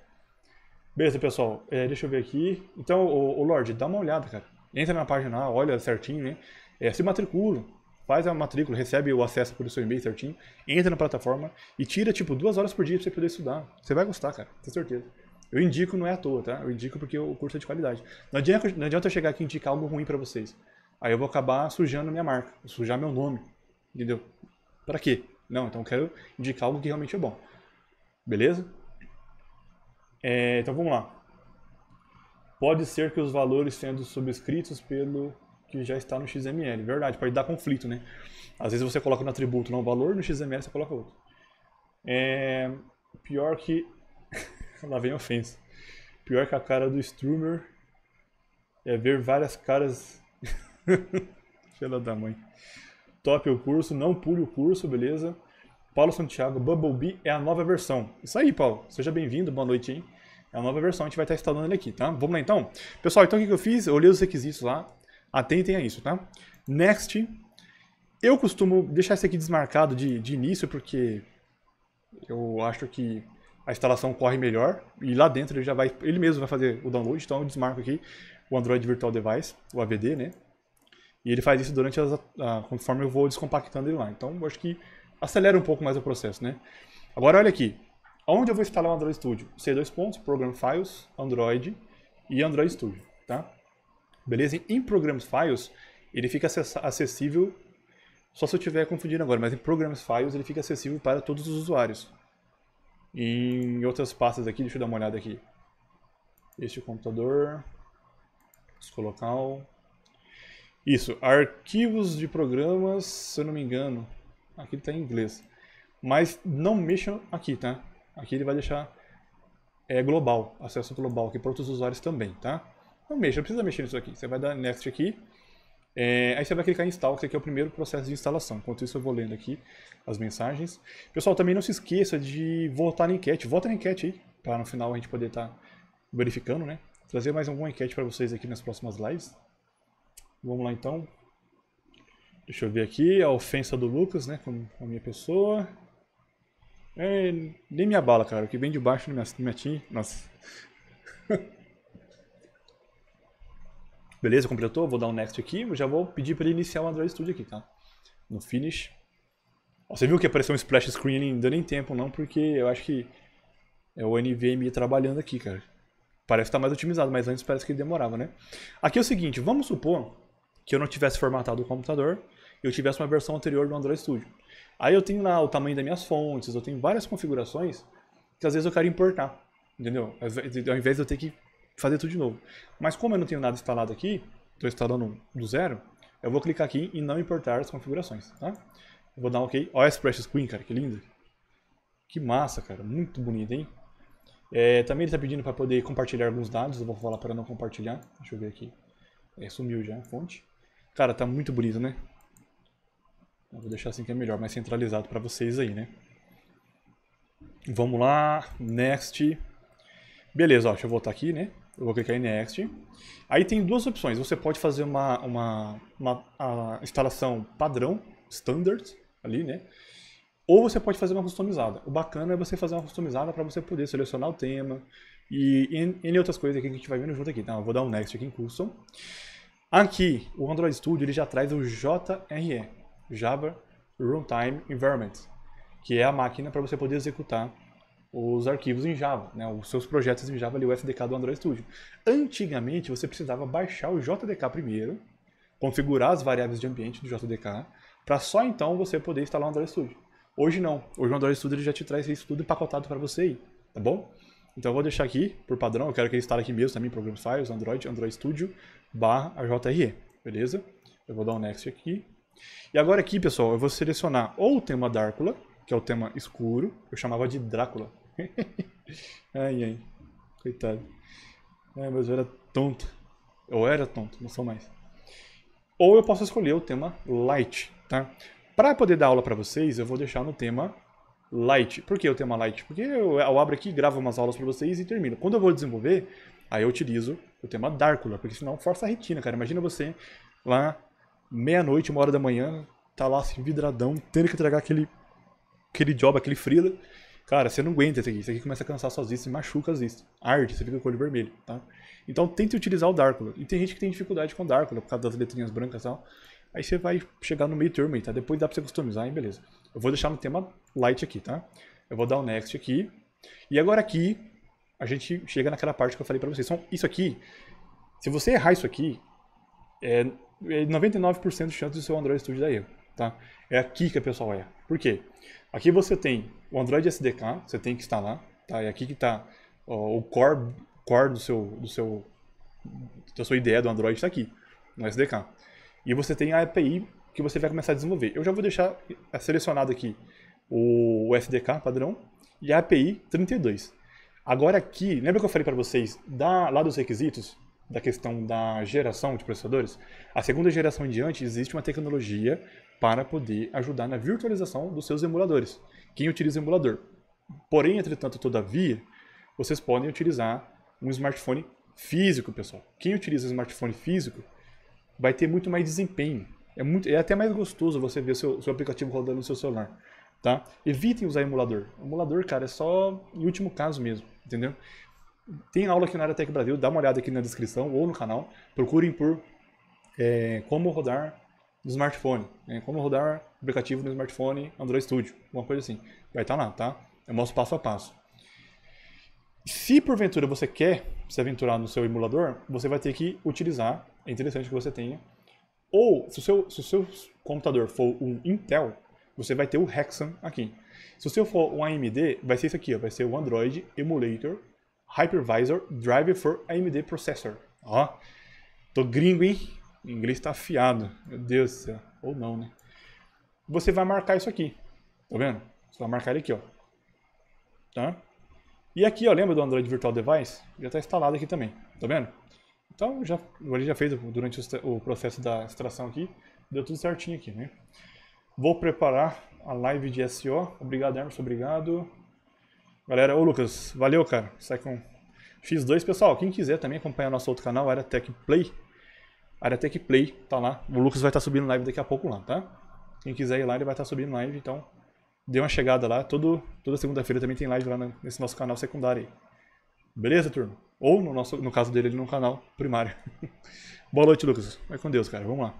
Beleza, pessoal. É, deixa eu ver aqui. Então, o, Lorde, dá uma olhada, cara. Entra na página, lá, olha certinho, né? É, se matricula, faz a matrícula, recebe o acesso pelo seu e-mail certinho, entra na plataforma e tira, tipo, duas horas por dia pra você poder estudar. Você vai gostar, cara, tenho certeza. Eu indico, não é à toa, tá? Eu indico porque o curso é de qualidade. Não adianta, não adianta eu chegar aqui e indicar algo ruim para vocês. Aí eu vou acabar sujando minha marca, sujar meu nome, entendeu? Para quê? Não, então eu quero indicar algo que realmente é bom. Beleza? É, então vamos lá. Pode ser que os valores sendo subscritos pelo que já está no XML. Verdade, pode dar conflito, né? Às vezes você coloca no atributo não, um valor, no XML você coloca outro. É, pior que... Lá vem a ofensa. Pior que a cara do streamer é ver várias caras... Filha da mãe. Top o curso, não pule o curso, beleza? Paulo Santiago, Bumblebee é a nova versão. Isso aí, Paulo. Seja bem-vindo, boa noite, hein? É uma nova versão, a gente vai estar instalando ele aqui, tá? Vamos lá então? Pessoal, então o que eu fiz? Eu olhei os requisitos lá, atentem a isso, tá? Next, eu costumo deixar esse aqui desmarcado de, de início, porque eu acho que a instalação corre melhor e lá dentro ele já vai, ele mesmo vai fazer o download, então eu desmarco aqui o Android Virtual Device, o AVD, né? E ele faz isso durante as, a, conforme eu vou descompactando ele lá. Então, eu acho que acelera um pouco mais o processo, né? Agora olha aqui, Onde eu vou instalar o Android Studio? C 2 pontos, Program Files, Android e Android Studio, tá? Beleza? Em Program Files, ele fica acessível, só se eu estiver confundindo agora, mas em Program Files ele fica acessível para todos os usuários. Em outras pastas aqui, deixa eu dar uma olhada aqui. Este computador, disco local, isso, arquivos de programas, se eu não me engano, aqui está em inglês. Mas não mexam aqui, tá? Aqui ele vai deixar é, global, acesso global aqui para outros usuários também, tá? Não mexa, não precisa mexer nisso aqui. Você vai dar next aqui, é, aí você vai clicar em install, que esse aqui é o primeiro processo de instalação. Enquanto isso eu vou lendo aqui as mensagens. Pessoal, também não se esqueça de votar na enquete. Vota na enquete aí, para no final a gente poder estar tá verificando, né? Trazer mais alguma enquete para vocês aqui nas próximas lives. Vamos lá então. Deixa eu ver aqui a ofensa do Lucas, né, com a minha pessoa. É, nem minha bala, cara. O que vem de baixo não me, não Nossa. Beleza, completou. Vou dar um next aqui. já vou pedir para ele iniciar o Android Studio aqui, tá? No finish. você viu que apareceu um splash screen ali? Não deu nem tempo, não, porque eu acho que é o NVMe trabalhando aqui, cara. Parece estar tá mais otimizado, mas antes parece que demorava, né? Aqui é o seguinte, vamos supor que eu não tivesse formatado o computador, e eu tivesse uma versão anterior do Android Studio. Aí eu tenho lá o tamanho das minhas fontes, eu tenho várias configurações que às vezes eu quero importar, entendeu? Ao invés de eu ter que fazer tudo de novo. Mas como eu não tenho nada instalado aqui, estou instalando do zero, eu vou clicar aqui em não importar as configurações, tá? Eu vou dar um OK. Olha esse Precious Queen, cara, que lindo. Que massa, cara. Muito bonito, hein? É, também ele está pedindo para poder compartilhar alguns dados. Eu vou falar para não compartilhar. Deixa eu ver aqui. É, sumiu já a fonte. Cara, tá muito bonito, né? Eu vou deixar assim que é melhor, mais centralizado para vocês aí, né? Vamos lá, next. Beleza, ó, deixa eu voltar aqui, né? Eu vou clicar em next. Aí tem duas opções. Você pode fazer uma, uma, uma a instalação padrão, standard, ali, né? Ou você pode fazer uma customizada. O bacana é você fazer uma customizada para você poder selecionar o tema e N, outras coisas aqui que a gente vai vendo junto aqui. Então, eu vou dar um next aqui em custom. Aqui, o Android Studio ele já traz o JRE. Java Runtime Environment, que é a máquina para você poder executar os arquivos em Java, né, os seus projetos em Java ali, o SDK do Android Studio. Antigamente, você precisava baixar o JDK primeiro, configurar as variáveis de ambiente do JDK, para só então você poder instalar o Android Studio. Hoje não. Hoje o Android Studio já te traz isso tudo empacotado para você aí, tá bom? Então eu vou deixar aqui, por padrão, eu quero que ele instale aqui mesmo também, Program Files, Android, Android Studio, barra JRE, beleza? Eu vou dar um next aqui, e agora aqui, pessoal, eu vou selecionar ou o tema Drácula, que é o tema escuro. Eu chamava de Drácula. ai, ai. Coitado. Ai, mas eu era tonto. Eu era tonto, não sou mais. Ou eu posso escolher o tema Light, tá? Para poder dar aula para vocês, eu vou deixar no tema Light. Por que o tema Light? Porque eu, eu abro aqui, gravo umas aulas para vocês e termino. Quando eu vou desenvolver, aí eu utilizo o tema Dárcula, porque senão força a retina, cara. Imagina você lá meia-noite, uma hora da manhã, tá lá assim, vidradão, tendo que entregar aquele, aquele job, aquele freela. Cara, você não aguenta isso aqui. Isso aqui começa a cansar sozinho, se machuca as vistas. Arde, você fica com o olho vermelho, tá? Então tente utilizar o Darko, E tem gente que tem dificuldade com o Darko por causa das letrinhas brancas e tal. Aí você vai chegar no meio termo aí, tá? Depois dá pra você customizar, hein? Beleza. Eu vou deixar no tema light aqui, tá? Eu vou dar o um next aqui. E agora aqui, a gente chega naquela parte que eu falei pra vocês. Então, isso aqui, se você errar isso aqui, é, 99% é, de chance do seu Android Studio dar erro, tá? É aqui que o pessoal erra. Por quê? Aqui você tem o Android SDK, você tem que instalar, tá? É aqui que está o core, core do seu, do seu, da sua ideia do Android está aqui, no SDK. E você tem a API que você vai começar a desenvolver. Eu já vou deixar selecionado aqui o SDK padrão e a API 32. Agora aqui, lembra que eu falei para vocês da, lá dos requisitos? da questão da geração de processadores, a segunda geração em diante existe uma tecnologia para poder ajudar na virtualização dos seus emuladores. Quem utiliza emulador? Porém, entretanto, todavia, vocês podem utilizar um smartphone físico, pessoal. Quem utiliza smartphone físico vai ter muito mais desempenho. É, muito, é até mais gostoso você ver seu, seu aplicativo rodando no seu celular, tá? Evitem usar emulador. Emulador, cara, é só em último caso mesmo, entendeu? Tem aula aqui na área Tech Brasil, dá uma olhada aqui na descrição ou no canal. Procurem por é, como rodar no smartphone, é, como rodar aplicativo no smartphone Android Studio, alguma coisa assim. Vai estar tá lá, tá? Eu é mostro passo a passo. Se porventura você quer se aventurar no seu emulador, você vai ter que utilizar, é interessante que você tenha, ou se o seu, se o seu computador for um Intel, você vai ter o Hexan aqui. Se o seu for um AMD, vai ser isso aqui, ó, vai ser o Android Emulator Hypervisor Driver for AMD Processor. Ó, tô gringo, hein? O inglês tá afiado. Meu Deus do céu. Ou não, né? Você vai marcar isso aqui. Tá vendo? Você vai marcar ele aqui, ó. Tá? E aqui, ó, lembra do Android Virtual Device? Já tá instalado aqui também, tá vendo? Então, já, ele já fez durante o, o processo da extração aqui, deu tudo certinho aqui, né? Vou preparar a live de SEO. Obrigado, Hermes, obrigado. Galera, ô Lucas, valeu, cara. Sai com X2, pessoal. Quem quiser também acompanhar nosso outro canal, Área Tech Play. Área Tech Play, tá lá. O Lucas vai estar tá subindo live daqui a pouco lá, tá? Quem quiser ir lá, ele vai estar tá subindo live, então dê uma chegada lá. Todo, toda segunda-feira também tem live lá nesse nosso canal secundário aí. Beleza, turma? Ou no, nosso, no caso dele, ele no canal primário. Boa noite, Lucas. Vai com Deus, cara. Vamos lá.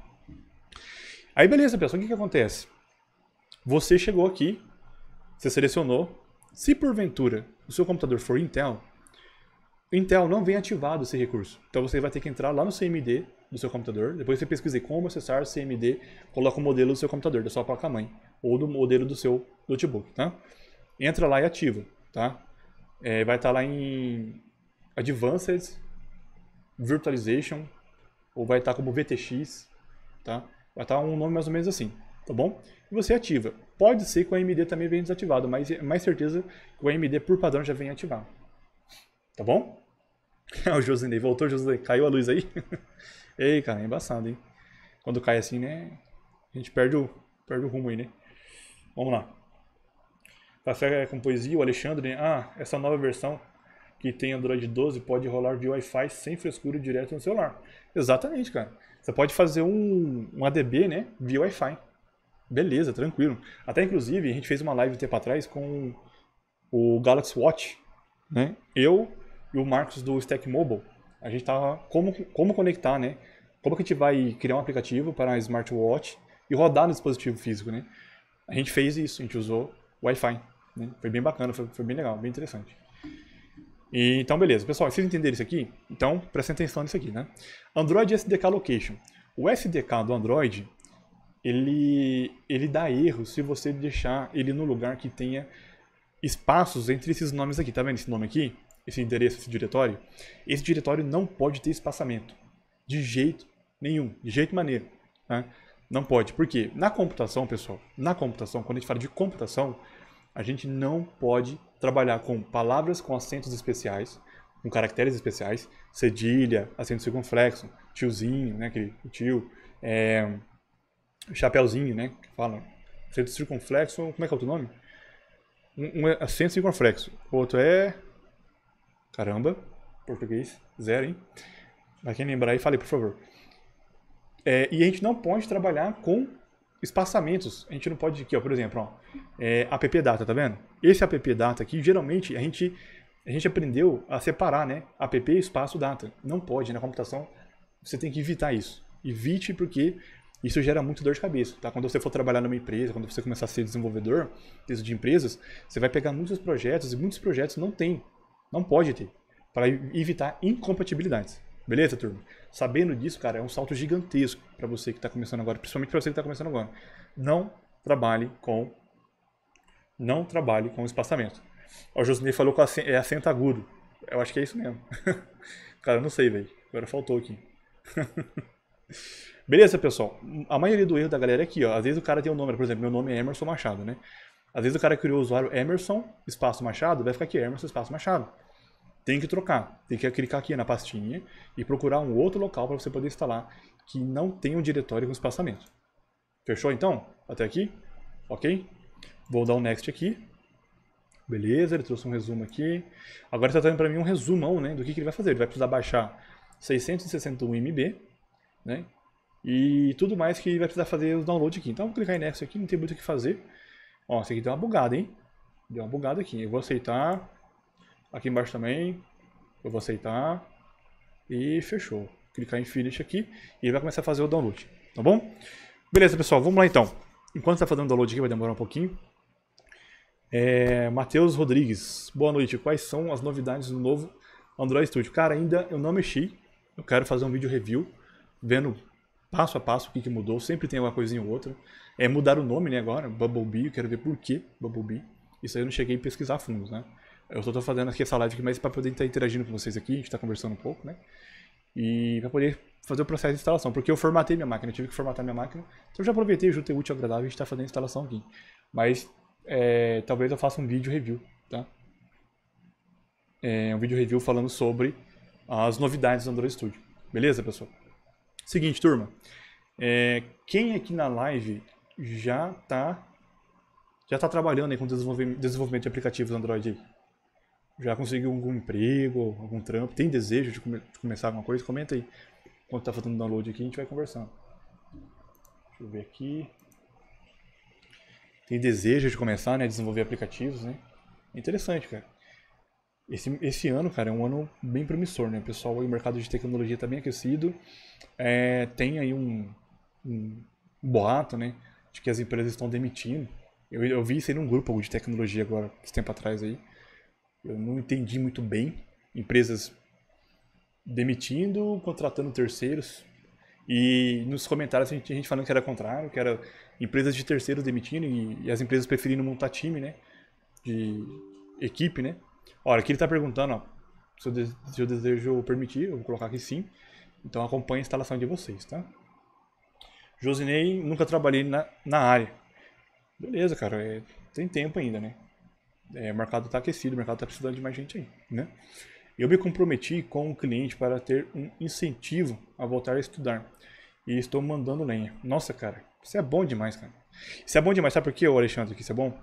Aí, beleza, pessoal. O que, que acontece? Você chegou aqui, você selecionou se porventura o seu computador for Intel, Intel não vem ativado esse recurso. Então você vai ter que entrar lá no CMD do seu computador, depois você pesquisa como acessar o CMD, coloca o modelo do seu computador, da sua placa-mãe, ou do modelo do seu notebook, tá? Entra lá e ativa, tá? É, vai estar tá lá em Advanced Virtualization, ou vai estar tá como VTX, tá? Vai estar tá um nome mais ou menos assim, tá bom? E você ativa. Pode ser que o AMD também venha desativado, mas é mais certeza que o AMD por padrão já vem ativado. Tá bom? o Josinei voltou, Josinei. Caiu a luz aí? Ei, cara, é embaçado, hein? Quando cai assim, né? A gente perde o, perde o rumo aí, né? Vamos lá. Café com poesia, o Alexandre. Ah, essa nova versão que tem Android 12 pode rolar de Wi-Fi sem frescura direto no celular. Exatamente, cara. Você pode fazer um, um ADB, né? Via Wi-Fi. Beleza, tranquilo. Até inclusive a gente fez uma live um tempo atrás com o Galaxy Watch, né? Eu e o Marcos do Stack Mobile. A gente tava como como conectar, né? Como que a gente vai criar um aplicativo para a smartwatch e rodar no dispositivo físico, né? A gente fez isso, a gente usou Wi-Fi, né? Foi bem bacana, foi, foi bem legal, bem interessante. E, então, beleza. Pessoal, vocês entenderam isso aqui? Então, prestem atenção nisso aqui, né? Android SDK Location. O SDK do Android ele, ele dá erro se você deixar ele no lugar que tenha espaços entre esses nomes aqui. Tá vendo esse nome aqui? Esse endereço, esse diretório? Esse diretório não pode ter espaçamento. De jeito nenhum. De jeito maneiro. Né? Não pode. Por quê? Na computação, pessoal, na computação, quando a gente fala de computação, a gente não pode trabalhar com palavras com acentos especiais, com caracteres especiais, cedilha, acento circunflexo, tiozinho, né, aquele tio, é, chapéuzinho, né? Que fala. Centro circunflexo, como é que é o teu nome? Um, um é, é centro circunflexo. O outro é. Caramba, português, zero, hein? Mas quem lembrar aí, falei, por favor. É, e a gente não pode trabalhar com espaçamentos. A gente não pode aqui, ó, por exemplo, ó, é, app data, tá vendo? Esse app data aqui, geralmente a gente a gente aprendeu a separar, né? App espaço data. Não pode na computação. Você tem que evitar isso. Evite porque isso gera muito dor de cabeça, tá? Quando você for trabalhar numa empresa, quando você começar a ser desenvolvedor de empresas, você vai pegar muitos projetos e muitos projetos não tem, não pode ter, para evitar incompatibilidades. Beleza, turma? Sabendo disso, cara, é um salto gigantesco para você que está começando agora, principalmente para você que está começando agora. Não trabalhe com não trabalhe com espaçamento. O Josinei falou que é acento agudo. Eu acho que é isso mesmo. cara, não sei, velho. Agora faltou aqui. Beleza, pessoal? A maioria do erro da galera é aqui, ó. Às vezes o cara tem um nome, por exemplo, meu nome é Emerson Machado, né? Às vezes o cara criou o usuário Emerson, espaço Machado, vai ficar aqui Emerson, espaço Machado. Tem que trocar, tem que clicar aqui na pastinha e procurar um outro local para você poder instalar que não tem um diretório com espaçamento. Fechou então? Até aqui? Ok? Vou dar um next aqui. Beleza, ele trouxe um resumo aqui. Agora ele está trazendo para mim um resumão né, do que, que ele vai fazer. Ele vai precisar baixar 661 MB, né? E tudo mais que vai precisar fazer o download aqui. Então vou clicar nessa aqui, não tem muito o que fazer. Ó, isso aqui deu uma bugada, hein? Deu uma bugada aqui. Eu vou aceitar. Aqui embaixo também. Eu vou aceitar. E fechou. Clicar em Finish aqui e ele vai começar a fazer o download. Tá bom? Beleza, pessoal. Vamos lá então. Enquanto está fazendo o download aqui, vai demorar um pouquinho. É, Matheus Rodrigues. Boa noite. Quais são as novidades do novo Android Studio? Cara, ainda eu não mexi. Eu quero fazer um vídeo review vendo passo a passo o que, que mudou. Sempre tem uma coisinha ou outra. É mudar o nome, né, agora, Bumblebee, eu quero ver por que Bumblebee. Isso aí eu não cheguei a pesquisar a fundo, né? Eu só tô fazendo aqui essa live aqui, mas para poder estar interagindo com vocês aqui, a gente está conversando um pouco, né? E para poder fazer o processo de instalação, porque eu formatei minha máquina, eu tive que formatar minha máquina. Então eu já aproveitei, juntei o útil agradável e a gente tá fazendo a instalação aqui. Mas é, talvez eu faça um vídeo review, tá? É, um vídeo review falando sobre as novidades do Android Studio. Beleza, pessoal? Seguinte, turma. É, quem aqui na live já está já tá trabalhando aí com desenvolvimento de aplicativos Android? Já conseguiu algum emprego, algum trampo? Tem desejo de, come de começar alguma coisa? Comenta aí. Quando tá fazendo download aqui, a gente vai conversando. Deixa eu ver aqui. Tem desejo de começar, né? Desenvolver aplicativos, né? É interessante, cara esse, esse ano, cara, é um ano bem promissor, né? O pessoal, o mercado de tecnologia está bem aquecido. É, tem aí um, um, boato, né? De que as empresas estão demitindo. Eu, eu vi isso aí num grupo de tecnologia agora, esse tempo atrás aí. Eu não entendi muito bem. Empresas demitindo, contratando terceiros. E nos comentários a gente, a gente falando que era contrário, que era empresas de terceiros demitindo e, e as empresas preferindo montar time, né? De equipe, né? Olha, aqui ele está perguntando ó, se, eu desejo, se eu desejo permitir, eu vou colocar aqui sim. Então acompanhe a instalação de vocês, tá? Josinei, nunca trabalhei na, na área. Beleza, cara, é, tem tempo ainda, né? É, o mercado está aquecido, o mercado está precisando de mais gente aí, né? Eu me comprometi com o cliente para ter um incentivo a voltar a estudar. E estou mandando lenha. Nossa, cara, isso é bom demais, cara. Isso é bom demais, sabe por quê, Alexandre, que isso é bom?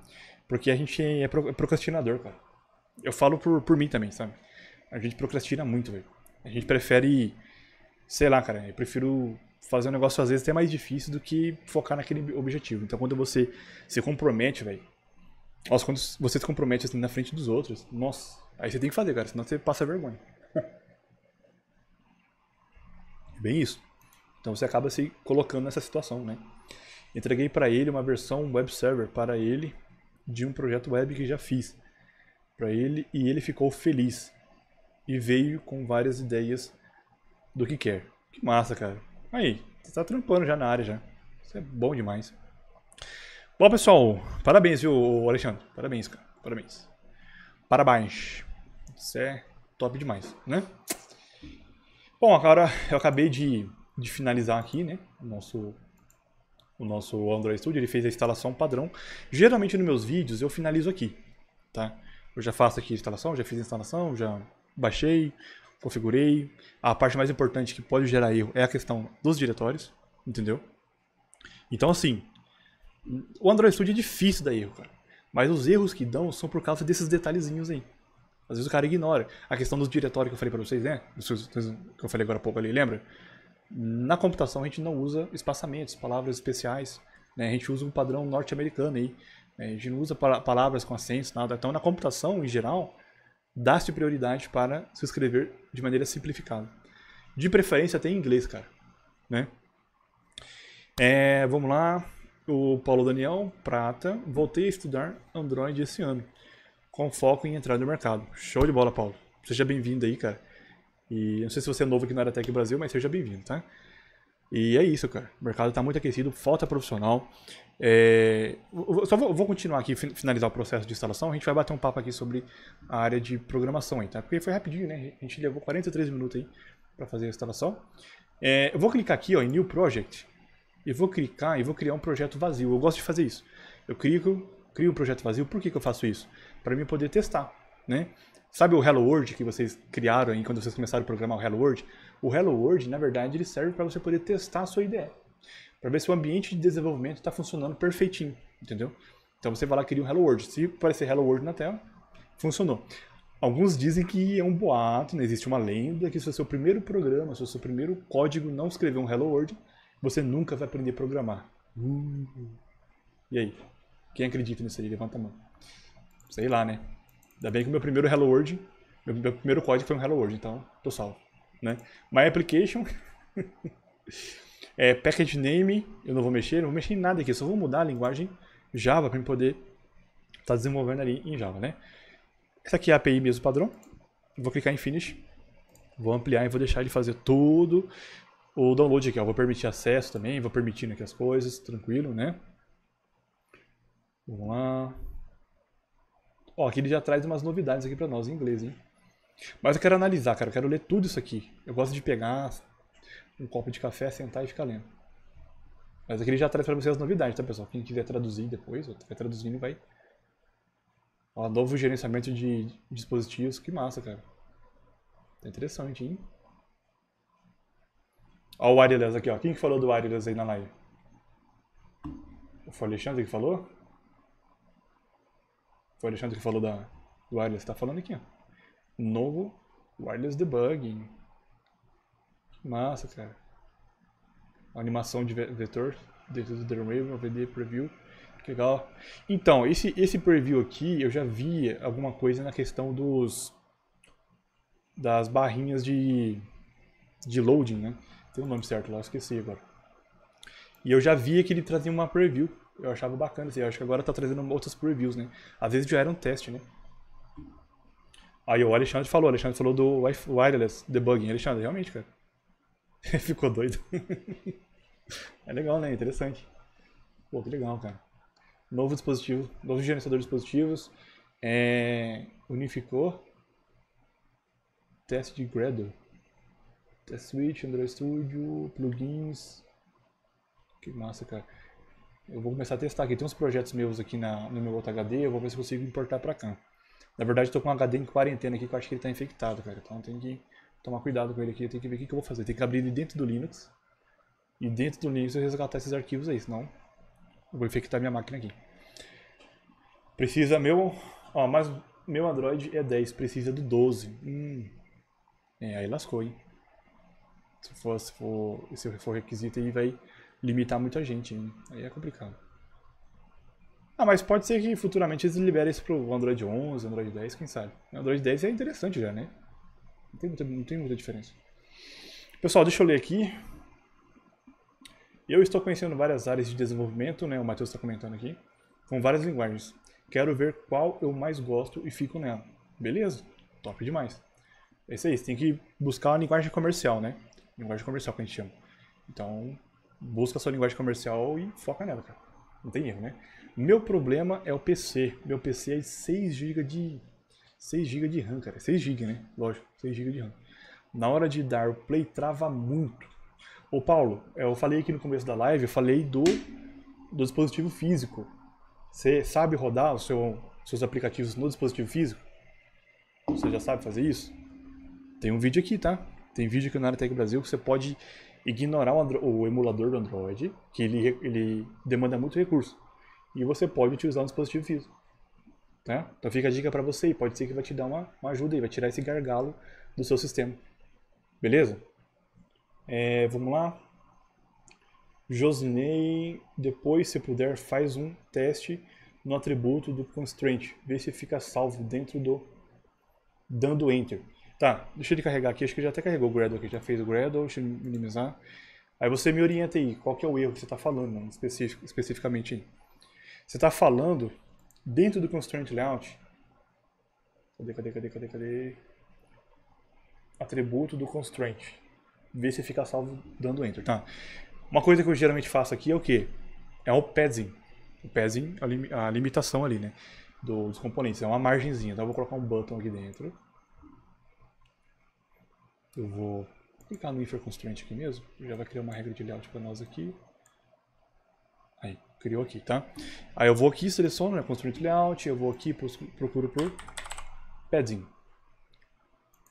Porque a gente é procrastinador, cara. Eu falo por, por mim também, sabe? A gente procrastina muito, velho. A gente prefere, sei lá, cara, eu prefiro fazer um negócio às vezes até mais difícil do que focar naquele objetivo. Então quando você se compromete, velho. Nossa, quando você se compromete assim na frente dos outros, nossa, aí você tem que fazer, cara, senão você passa vergonha. Bem isso. Então você acaba se colocando nessa situação, né? Entreguei para ele uma versão web server para ele de um projeto web que já fiz para ele e ele ficou feliz e veio com várias ideias do que quer. Que massa, cara. Aí, você tá trampando já na área já. Isso é bom demais. Bom, pessoal, parabéns, viu, Alexandre? Parabéns, cara. Parabéns. Parabéns. Isso é top demais, né? Bom, agora eu acabei de, de finalizar aqui, né? O nosso, o nosso Android Studio, ele fez a instalação padrão. Geralmente nos meus vídeos eu finalizo aqui, tá? Eu já faço aqui a instalação, já fiz a instalação, já baixei, configurei. A parte mais importante que pode gerar erro é a questão dos diretórios, entendeu? Então, assim, o Android Studio é difícil dar erro, cara. Mas os erros que dão são por causa desses detalhezinhos aí. Às vezes o cara ignora. A questão dos diretórios que eu falei para vocês, né? Que eu falei agora há pouco ali, lembra? Na computação a gente não usa espaçamentos, palavras especiais. Né? A gente usa um padrão norte-americano aí, a gente não usa palavras com acentos, nada. Então, na computação, em geral, dá-se prioridade para se escrever de maneira simplificada. De preferência até em inglês, cara. Né? É, vamos lá. O Paulo Daniel Prata. Voltei a estudar Android esse ano, com foco em entrar no mercado. Show de bola, Paulo. Seja bem-vindo aí, cara. E não sei se você é novo aqui na Aratec Brasil, mas seja bem-vindo, tá? E é isso, cara. O mercado está muito aquecido, falta profissional. É... só vou, vou, continuar aqui, finalizar o processo de instalação. A gente vai bater um papo aqui sobre a área de programação, aí, tá? Porque foi rapidinho, né? A gente levou 43 minutos aí para fazer a instalação. É... eu vou clicar aqui ó, em New Project e vou clicar e vou criar um projeto vazio. Eu gosto de fazer isso. Eu clico, crio um projeto vazio. Por que, que eu faço isso? Para mim poder testar, né? Sabe o Hello World que vocês criaram aí quando vocês começaram a programar o Hello World? O Hello World, na verdade, ele serve para você poder testar a sua IDE, para ver se o ambiente de desenvolvimento está funcionando perfeitinho, entendeu? Então você vai lá criar um Hello World. Se aparecer Hello World na tela, funcionou. Alguns dizem que é um boato, né? existe uma lenda que se o seu primeiro programa, se o seu primeiro código não escrever um Hello World, você nunca vai aprender a programar. Uhum. E aí? Quem acredita nisso aí? Levanta a mão. Sei lá, né? Ainda bem que o meu primeiro Hello World, meu, meu primeiro código foi um Hello World, então tô salvo né? My application, é, package name, eu não vou mexer, não vou mexer em nada aqui, só vou mudar a linguagem Java para poder estar tá desenvolvendo ali em Java, né? Essa aqui é a API mesmo padrão, vou clicar em Finish, vou ampliar e vou deixar ele fazer tudo o download aqui, ó. vou permitir acesso também, vou permitindo aqui as coisas, tranquilo, né? Vamos lá. Ó, aqui ele já traz umas novidades aqui para nós em inglês, hein? Mas eu quero analisar, cara. Eu quero ler tudo isso aqui. Eu gosto de pegar um copo de café, sentar e ficar lendo. Mas aqui ele já traz para vocês as novidades, tá, pessoal? Quem quiser traduzir depois, vai traduzindo vai. Ó, novo gerenciamento de dispositivos. Que massa, cara. Tá interessante, hein? Ó o wireless aqui, ó. Quem que falou do wireless aí na live? Foi o Alexandre que falou? Foi o Alexandre que falou da, do wireless. Tá falando aqui, ó novo wireless debugging. Que massa, cara. animação de vetor dentro do Dermail, VD Preview. Que legal. Então, esse, esse preview aqui, eu já vi alguma coisa na questão dos das barrinhas de, de loading, né? Tem o um nome certo lá, esqueci agora. E eu já via que ele trazia uma preview. Eu achava bacana, assim, eu acho que agora tá trazendo outras previews, né? Às vezes já era um teste, né? Aí o Alexandre falou, o Alexandre falou do wireless debugging. Alexandre, realmente, cara. Ficou doido. é legal, né? Interessante. Pô, que legal, cara. Novo dispositivo, novo gerenciador de dispositivos. É... unificou. Teste de Gradle. Test Switch, Android Studio, plugins. Que massa, cara. Eu vou começar a testar aqui. Tem uns projetos meus aqui na, no meu outro HD. Eu vou ver se consigo importar pra cá. Na verdade, eu tô com um HD em quarentena aqui que eu acho que ele tá infectado, cara. Então tem que tomar cuidado com ele aqui. Eu tenho que ver o que, que eu vou fazer. Tem que abrir ele dentro do Linux. E dentro do Linux eu resgatar esses arquivos aí, senão eu vou infectar minha máquina aqui. Precisa meu... Ó, mas meu Android é 10, precisa do 12. Hum. É, aí lascou, hein? Se for, se for, se for requisito aí vai limitar muita gente, hein? Aí é complicado. Ah, mas pode ser que futuramente eles liberem isso pro Android 11, Android 10, quem sabe. O Android 10 é interessante já, né? Não tem muita, não tem muita diferença. Pessoal, deixa eu ler aqui. Eu estou conhecendo várias áreas de desenvolvimento, né? O Matheus está comentando aqui. Com várias linguagens. Quero ver qual eu mais gosto e fico nela. Beleza, top demais. É isso aí, você tem que buscar uma linguagem comercial, né? Linguagem comercial que a gente chama. Então, busca a sua linguagem comercial e foca nela, cara. Não tem erro, né? Meu problema é o PC. Meu PC é 6 GB de 6 GB de RAM, cara. 6 GB, né? Lógico, 6 GB de RAM. Na hora de dar o play trava muito. Ô Paulo, é, eu falei aqui no começo da live, eu falei do do dispositivo físico. Você sabe rodar os seu, seus aplicativos no dispositivo físico? Você já sabe fazer isso? Tem um vídeo aqui, tá? Tem vídeo aqui na Aratec Brasil que você pode ignorar o, o, emulador do Android, que ele, ele demanda muito recurso e você pode utilizar um dispositivo físico. Né? Então fica a dica para você e pode ser que vai te dar uma, uma ajuda e vai tirar esse gargalo do seu sistema. Beleza? É, vamos lá. Josinei, depois, se puder, faz um teste no atributo do constraint, vê se fica salvo dentro do dando enter. Tá, deixa ele carregar aqui, acho que já até carregou o Gradle aqui, já fez o Gradle, deixa eu minimizar. Aí você me orienta aí, qual que é o erro que você está falando, né, especific, especificamente aí. Você está falando dentro do constraint layout. Cadê, cadê, cadê, cadê, cadê? Atributo do constraint. Ver se fica salvo dando enter, tá? Uma coisa que eu geralmente faço aqui é o que? É o padding. O padding é a limitação ali, né? Dos componentes. É uma margenzinha. Então eu vou colocar um button aqui dentro. Eu vou clicar no infer constraint aqui mesmo. Já vai criar uma regra de layout para nós aqui criou aqui, tá? Aí eu vou aqui, seleciono, né, construir layout, eu vou aqui, procuro por padding.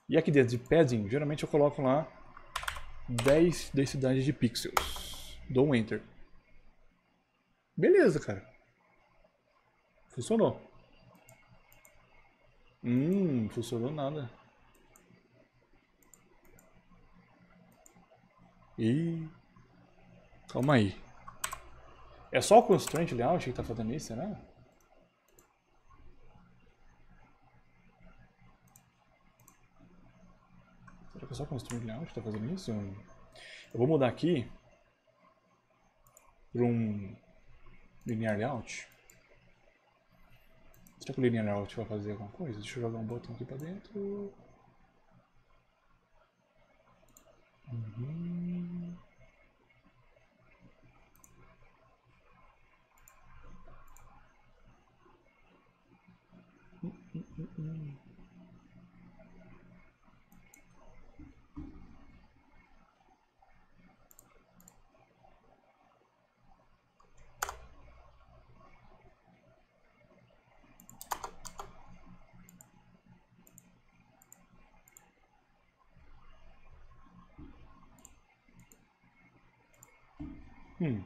E aqui dentro de padding, geralmente eu coloco lá 10 densidades de pixels. Dou um enter. Beleza, cara. Funcionou. Hum, funcionou nada. E calma aí. É só o Constraint Layout que está fazendo isso, né? Será que é só o Constraint Layout que está fazendo isso? Eu vou mudar aqui para um Linear Layout. Será que o Linear Layout vai fazer alguma coisa? Deixa eu jogar um botão aqui para dentro. Uhum. Hum.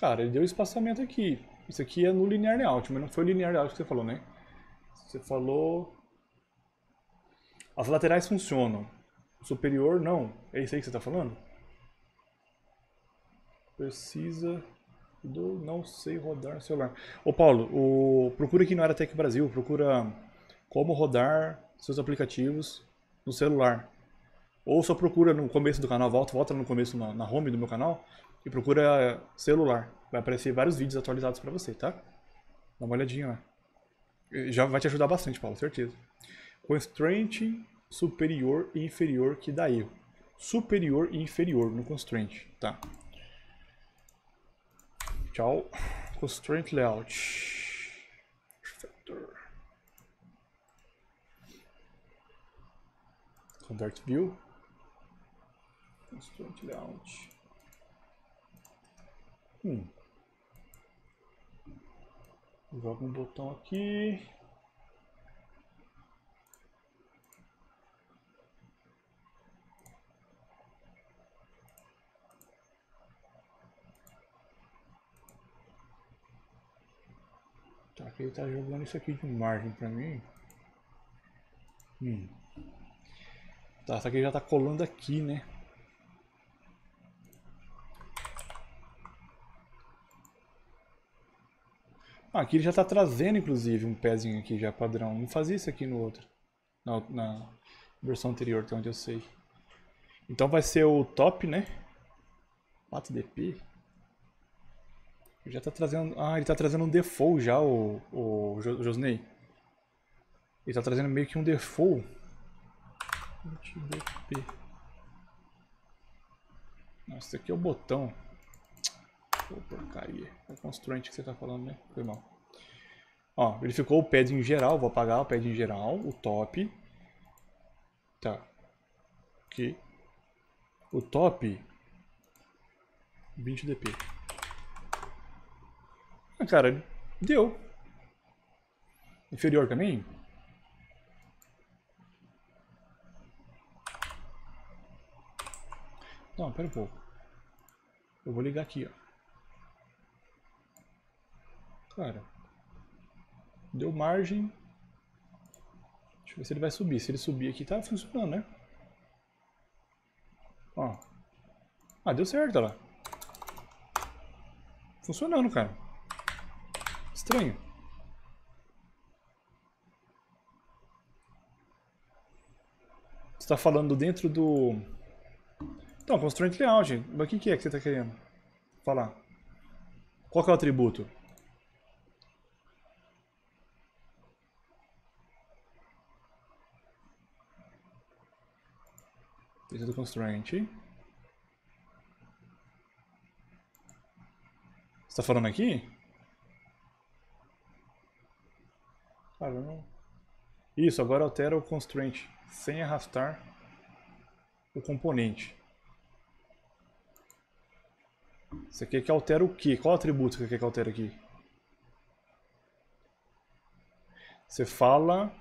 Cara, ele deu espaçamento aqui. Isso aqui é no linear layout, mas não foi o linear layout que você falou, né? Você falou... As laterais funcionam. O superior, não. É isso aí que você está falando? Precisa do não sei rodar no celular. Ô Paulo, o... procura aqui no Aratec Brasil, procura como rodar seus aplicativos no celular. Ou só procura no começo do canal, volta, volta no começo na, na home do meu canal e procura é, celular. Vai aparecer vários vídeos atualizados para você, tá? Dá uma olhadinha lá. Já vai te ajudar bastante, Paulo, certeza. Constraint superior e inferior que dá erro. Superior e inferior no constraint, tá? Tchau. Constraint layout. Factor. Convert view. Construct layout. Hum. Joga um botão aqui. Tá, que ele tá jogando isso aqui de margem pra mim. Hum. Tá, que ele já tá colando aqui, né? aqui ele já está trazendo, inclusive, um pezinho aqui já padrão. Não fazia isso aqui no outro. Na, na versão anterior, até onde eu sei. Então vai ser o top, né? 4DP. Já está trazendo... Ah, ele está trazendo um default já, o, o Josney. Ele está trazendo meio que um default. 4DP. Nossa, isso aqui é o botão. Pô, porcaria. É que você tá falando, né? Foi mal. Ó, verificou o pad em geral. Vou apagar o pad em geral, o top. Tá. que? O top... 20 dp. Ah, cara, deu. Inferior também? Não, pera um pouco. Eu vou ligar aqui, ó. Cara, deu margem. Deixa eu ver se ele vai subir. Se ele subir aqui, tá funcionando, né? Ó. Ah, deu certo, olha lá. Funcionando, cara. Estranho. Você tá falando dentro do... Então, constraint layout. Mas o que, que é que você tá querendo falar? Qual que é o atributo? do constraint. Você está falando aqui? ah, não... Isso, agora altera o constraint sem arrastar o componente. Você quer que altera o quê? Qual atributo que você quer que altera aqui? Você fala...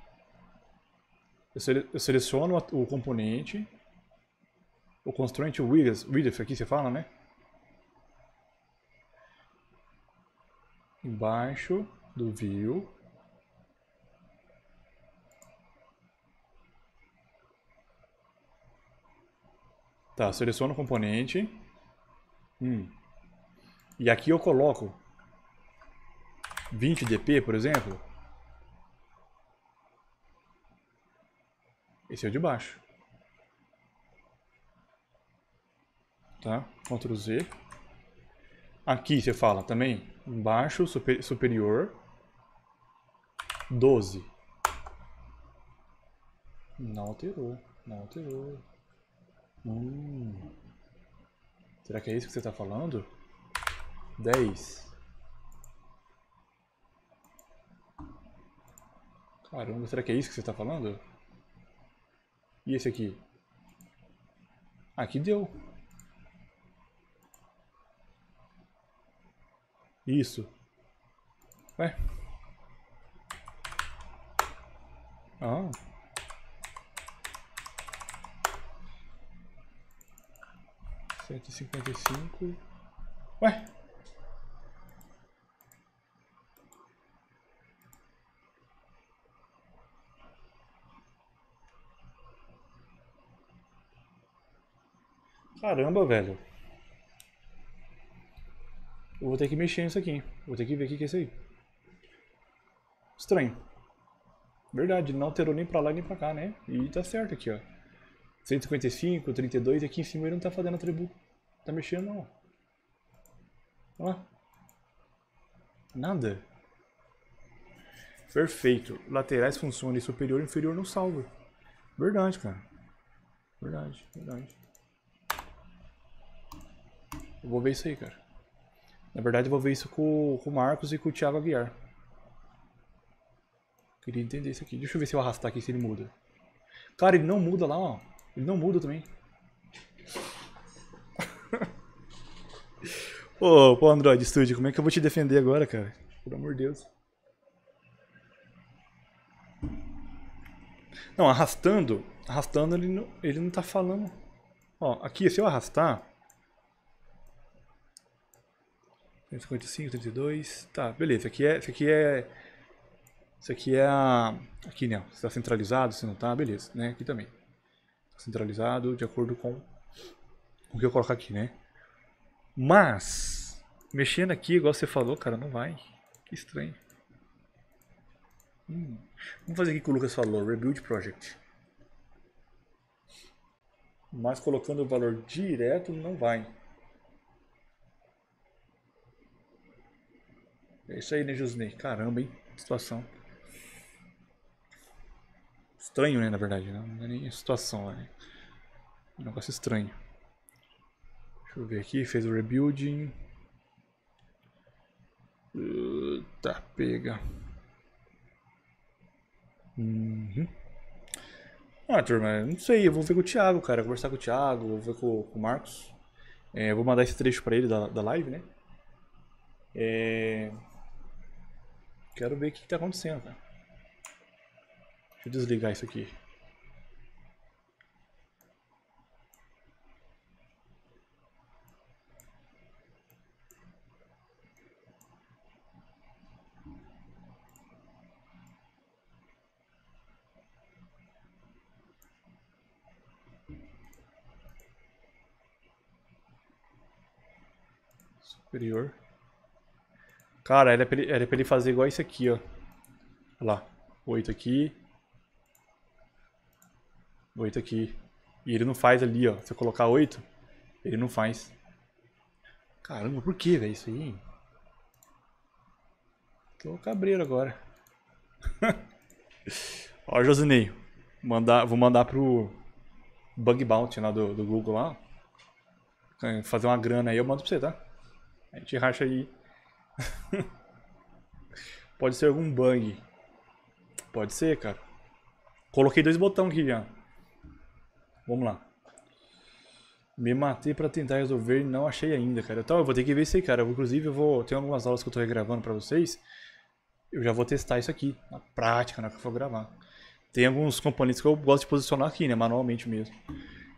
Eu seleciono o componente o constraint Wiggles, Width aqui você fala, né? Embaixo do view. Tá, seleciono o componente. Hum. E aqui eu coloco 20 dp, por exemplo. Esse é o de baixo. tá? Ctrl Z. Aqui você fala também, embaixo, super, superior, 12. Não alterou, não alterou. Hum. Será que é isso que você está falando? 10. Caramba, será que é isso que você está falando? E esse aqui? Aqui deu. Isso. Ué. Ah. Cento e cinquenta e cinco. Ué. Caramba, velho. Eu vou ter que mexer nisso aqui. Vou ter que ver o que é isso aí. Estranho. Verdade, ele não alterou nem pra lá nem pra cá, né? E tá certo aqui, ó. 155, 32, e aqui em cima ele não tá fazendo atributo. Tá mexendo, não. Olha lá. Nada. Perfeito. Laterais funciona e superior e inferior não salva. Verdade, cara. Verdade, verdade. Eu vou ver isso aí, cara. Na verdade, eu vou ver isso com, com o Marcos e com o Thiago Aguiar. Queria entender isso aqui. Deixa eu ver se eu arrastar aqui se ele muda. Cara, ele não muda lá, ó. Ele não muda também. Ô, pô, Android Studio, como é que eu vou te defender agora, cara? Pelo amor de Deus. Não, arrastando, arrastando ele não, ele não tá falando. Ó, aqui se eu arrastar, 355, 32. Tá, beleza. Isso aqui é. Isso aqui é. Isso aqui é a. Aqui não. Se está centralizado, se não está, beleza. Né? Aqui também. Tá centralizado de acordo com o que eu colocar aqui, né? Mas, mexendo aqui, igual você falou, cara, não vai. Que estranho. Hum. Vamos fazer aqui o que o Lucas falou: Rebuild Project. Mas colocando o valor direto, não vai. É isso aí, né, Josney? Caramba, hein? Situação. Estranho, né, na verdade. Né? Não, é nem situação, né? Um negócio estranho. Deixa eu ver aqui. Fez o rebuilding. Uh, tá, pega. Uhum. Ah, turma, não sei. Eu vou ver com o Thiago, cara. Conversar com o Thiago, vou ver com, com o Marcos. É, vou mandar esse trecho pra ele da, da live, né? É... Quero ver o que está acontecendo. Deixa eu desligar isso aqui. superior Cara, era pra, ele, era pra ele fazer igual isso aqui, ó. Olha lá. 8 aqui. 8 aqui. E ele não faz ali, ó. Se eu colocar 8, ele não faz. Caramba, por que, velho, isso aí? Tô cabreiro agora. ó, Josinei. Mandar, vou mandar pro Bug Bounty lá do, do Google lá. Fazer uma grana aí, eu mando pra você, tá? A gente racha aí Pode ser algum bug. Pode ser, cara. Coloquei dois botões aqui já. Vamos lá. Me matei pra tentar resolver e não achei ainda, cara. Então eu vou ter que ver isso aí, cara. Eu, inclusive eu vou... Tem algumas aulas que eu tô regravando pra vocês. Eu já vou testar isso aqui. Na prática, na hora que eu for gravar. Tem alguns componentes que eu gosto de posicionar aqui, né? Manualmente mesmo.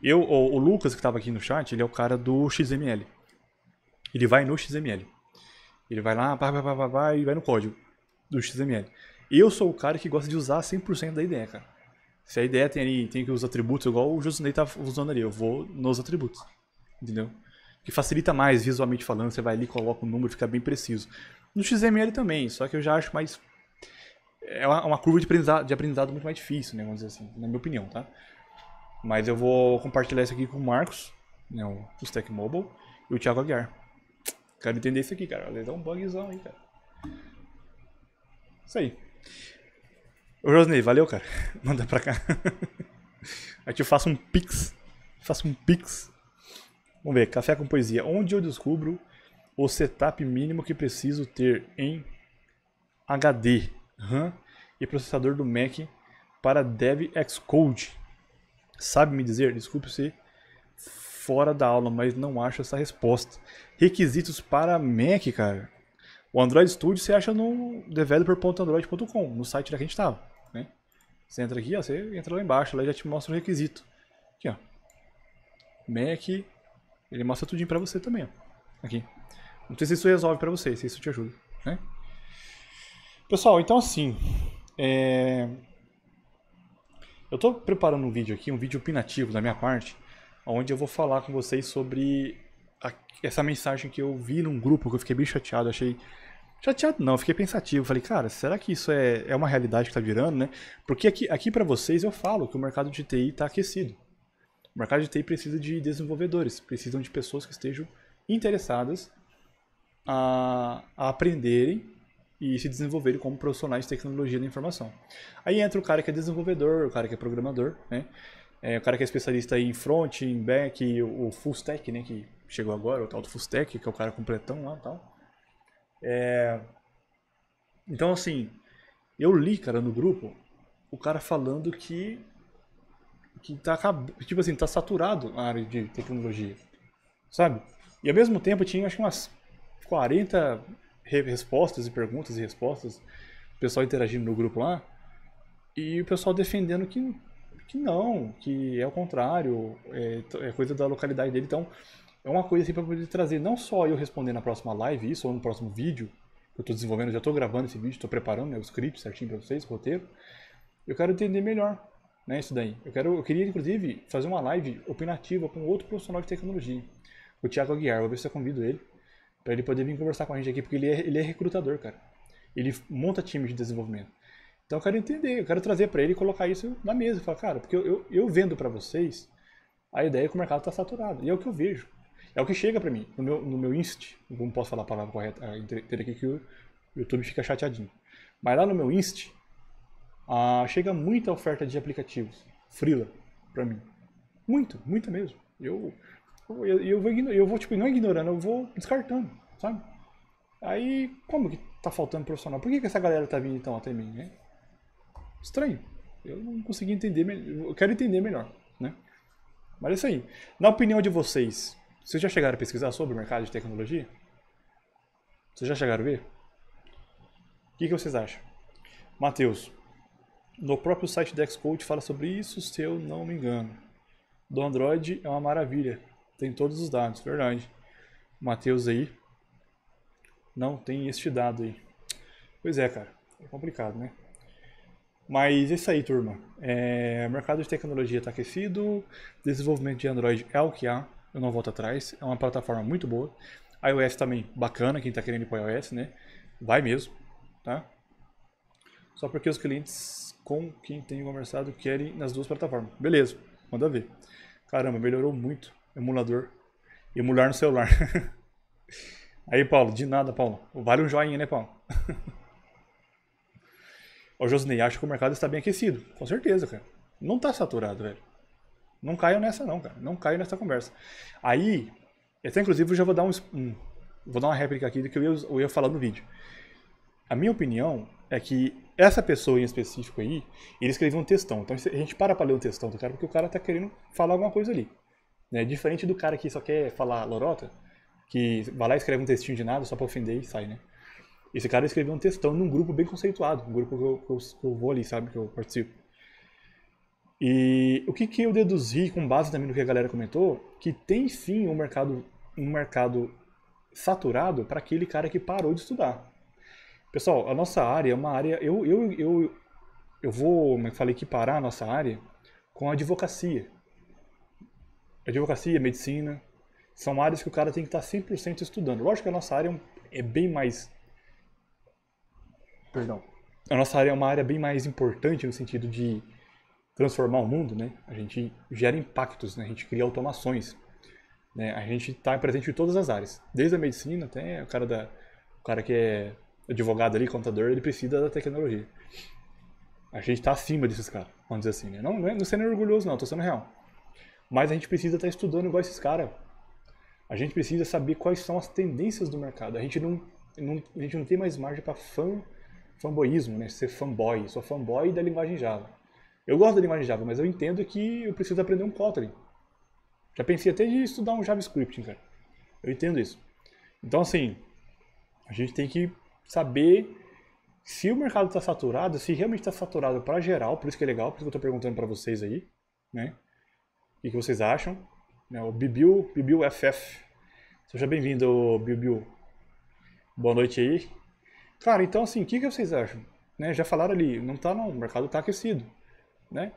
Eu, o, o Lucas, que tava aqui no chat, ele é o cara do XML. Ele vai no XML. Ele vai lá, pá, pá, pá, pá, pá, e vai no código do XML. Eu sou o cara que gosta de usar 100% da ideia, cara. Se a ideia tem ali, tem que os atributos, igual o Josinei tá usando ali, eu vou nos atributos. Entendeu? Que facilita mais visualmente falando, você vai ali, coloca o um número, fica bem preciso. No XML também, só que eu já acho mais. É uma, uma curva de aprendizado, de aprendizado, muito mais difícil, né? Vamos dizer assim, na minha opinião, tá? Mas eu vou compartilhar isso aqui com o Marcos, né, o Stack Mobile, e o Thiago Aguiar. Quero entender isso aqui, cara. Dá um bugzão aí, cara. Isso aí. Ô, Rosnei, valeu, cara. Manda pra cá. Aí, eu faço um pix. Faço um pix. Vamos ver. Café com poesia. Onde eu descubro o setup mínimo que preciso ter em HD, RAM e processador do Mac para Dev Xcode? Sabe me dizer? Desculpe se fora da aula, mas não acho essa resposta. Requisitos para Mac, cara. O Android Studio você acha no developer.android.com, no site da que a gente estava. Né? Você entra aqui, ó, você entra lá embaixo, lá já te mostra o requisito. Aqui, ó. Mac, ele mostra tudinho para você também, ó. Aqui. Não sei se isso resolve para você, se isso te ajuda, né? Pessoal, então assim, é... eu estou preparando um vídeo aqui, um vídeo opinativo da minha parte, onde eu vou falar com vocês sobre a, essa mensagem que eu vi num grupo que eu fiquei bem chateado, achei chateado não, fiquei pensativo, falei, cara, será que isso é, é uma realidade que está virando, né? Porque aqui, aqui para vocês eu falo que o mercado de TI está aquecido. O mercado de TI precisa de desenvolvedores, precisam de pessoas que estejam interessadas a, a aprenderem e se desenvolverem como profissionais de tecnologia da informação. Aí entra o cara que é desenvolvedor, o cara que é programador, né? É, o cara que é especialista em front, em back, o, full stack, né, que chegou agora, o tal do full stack, que é o cara completão lá e tal. É... Então, assim, eu li, cara, no grupo, o cara falando que que tá, tipo assim, tá saturado a área de tecnologia, sabe? E ao mesmo tempo tinha, acho que umas 40 respostas e perguntas e respostas, o pessoal interagindo no grupo lá, e o pessoal defendendo que que não, que é o contrário, é, é coisa da localidade dele. Então, é uma coisa assim para poder trazer não só eu responder na próxima live isso ou no próximo vídeo que eu estou desenvolvendo, já estou gravando esse vídeo, estou preparando né, o script certinho para vocês, o roteiro. Eu quero entender melhor né, isso daí. Eu, quero, eu queria, inclusive, fazer uma live opinativa com outro profissional de tecnologia, o Thiago Aguiar. Vou ver se eu convido ele, para ele poder vir conversar com a gente aqui, porque ele é, ele é recrutador, cara. Ele monta time de desenvolvimento. Então eu quero entender, eu quero trazer para ele e colocar isso na mesa. Falar, cara, porque eu, eu, eu vendo para vocês a ideia é que o mercado está saturado. E é o que eu vejo. É o que chega para mim, no meu, no meu Inst, não posso falar a palavra correta, ter aqui que o YouTube fica chateadinho. Mas lá no meu Inst, ah, chega muita oferta de aplicativos, frila, para mim. Muito, muita mesmo. Eu, eu, eu vou, eu vou tipo, não ignorando, eu vou descartando, sabe? Aí, como que tá faltando profissional? Por que, que essa galera tá vindo então até mim, né? Estranho. Eu não consegui entender, eu quero entender melhor, né? Mas é isso aí. Na opinião de vocês, vocês já chegaram a pesquisar sobre o mercado de tecnologia? Vocês já chegaram a ver? O que, que vocês acham? Matheus, no próprio site da Xcode fala sobre isso, se eu não me engano. Do Android é uma maravilha, tem todos os dados, verdade. Matheus aí, não tem este dado aí. Pois é, cara, é complicado, né? Mas é isso aí, turma. É, mercado de tecnologia está aquecido, desenvolvimento de Android é o que há, eu não volto atrás, é uma plataforma muito boa. iOS também, bacana, quem está querendo ir para iOS, né? Vai mesmo, tá? Só porque os clientes com quem tem conversado querem nas duas plataformas. Beleza, manda ver. Caramba, melhorou muito. Emulador. Emular no celular. aí, Paulo, de nada, Paulo. Vale um joinha, né, Paulo? O Josinei, acha que o mercado está bem aquecido. Com certeza, cara. Não está saturado, velho. Não caiam nessa não, cara. Não caiam nessa conversa. Aí, até inclusive eu já vou dar um, um vou dar uma réplica aqui do que eu ia, eu ia falar no vídeo. A minha opinião é que essa pessoa em específico aí, ele escreveu um textão. Então a gente para para ler o textão do cara, porque o cara tá querendo falar alguma coisa ali. Né? Diferente do cara que só quer falar lorota, que vai lá e escreve um textinho de nada só para ofender e sai, né? Esse cara escreveu um textão num grupo bem conceituado, um grupo que eu, que eu, que eu vou ali, sabe, que eu participo. E o que, que eu deduzi com base também no que a galera comentou, que tem sim um mercado, um mercado saturado para aquele cara que parou de estudar. Pessoal, a nossa área é uma área. Eu, eu, eu, eu vou, como é eu falei, equiparar a nossa área com a advocacia. Advocacia, medicina, são áreas que o cara tem que tá estar 100% estudando. Lógico que a nossa área é, é bem mais Perdão. A nossa área é uma área bem mais importante no sentido de transformar o mundo, né? A gente gera impactos, né? A gente cria automações. Né? A gente está presente em todas as áreas, desde a medicina até o cara da o cara que é advogado ali, contador, ele precisa da tecnologia. A gente está acima desses caras, vamos dizer assim, né? Não, não, é, não sendo orgulhoso não, tô sendo real. Mas a gente precisa estar tá estudando igual esses caras. A gente precisa saber quais são as tendências do mercado. A gente não, não a gente não tem mais margem para fã fanboyismo, né? Ser fanboy. Sou fanboy da linguagem Java. Eu gosto da linguagem Java, mas eu entendo que eu preciso aprender um Kotlin. Já pensei até de estudar um JavaScript, cara. Eu entendo isso. Então, assim, a gente tem que saber se o mercado está saturado, se realmente está saturado para geral, por isso que é legal, por isso que eu estou perguntando para vocês aí, né? O que vocês acham? Né? O Bibiu, Bibiu FF. Seja bem-vindo, Bibiu. Boa noite aí. Cara, então assim, o que, que vocês acham? Né? Já falaram ali, não tá não, o mercado tá aquecido, né?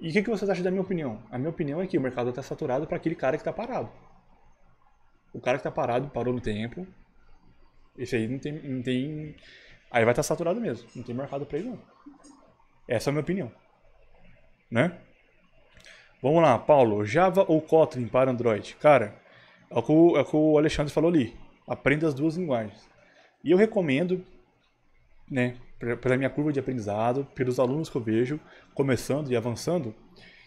E o que, que vocês acham da minha opinião? A minha opinião é que o mercado está saturado para aquele cara que está parado. O cara que está parado, parou no tempo, esse aí não tem, não tem... Aí vai estar tá saturado mesmo, não tem mercado para ele não. Essa é a minha opinião, né? Vamos lá, Paulo, Java ou Kotlin para Android? Cara, é o que o é Alexandre falou ali, aprenda as duas linguagens. E eu recomendo né, pela minha curva de aprendizado, pelos alunos que eu vejo começando e avançando,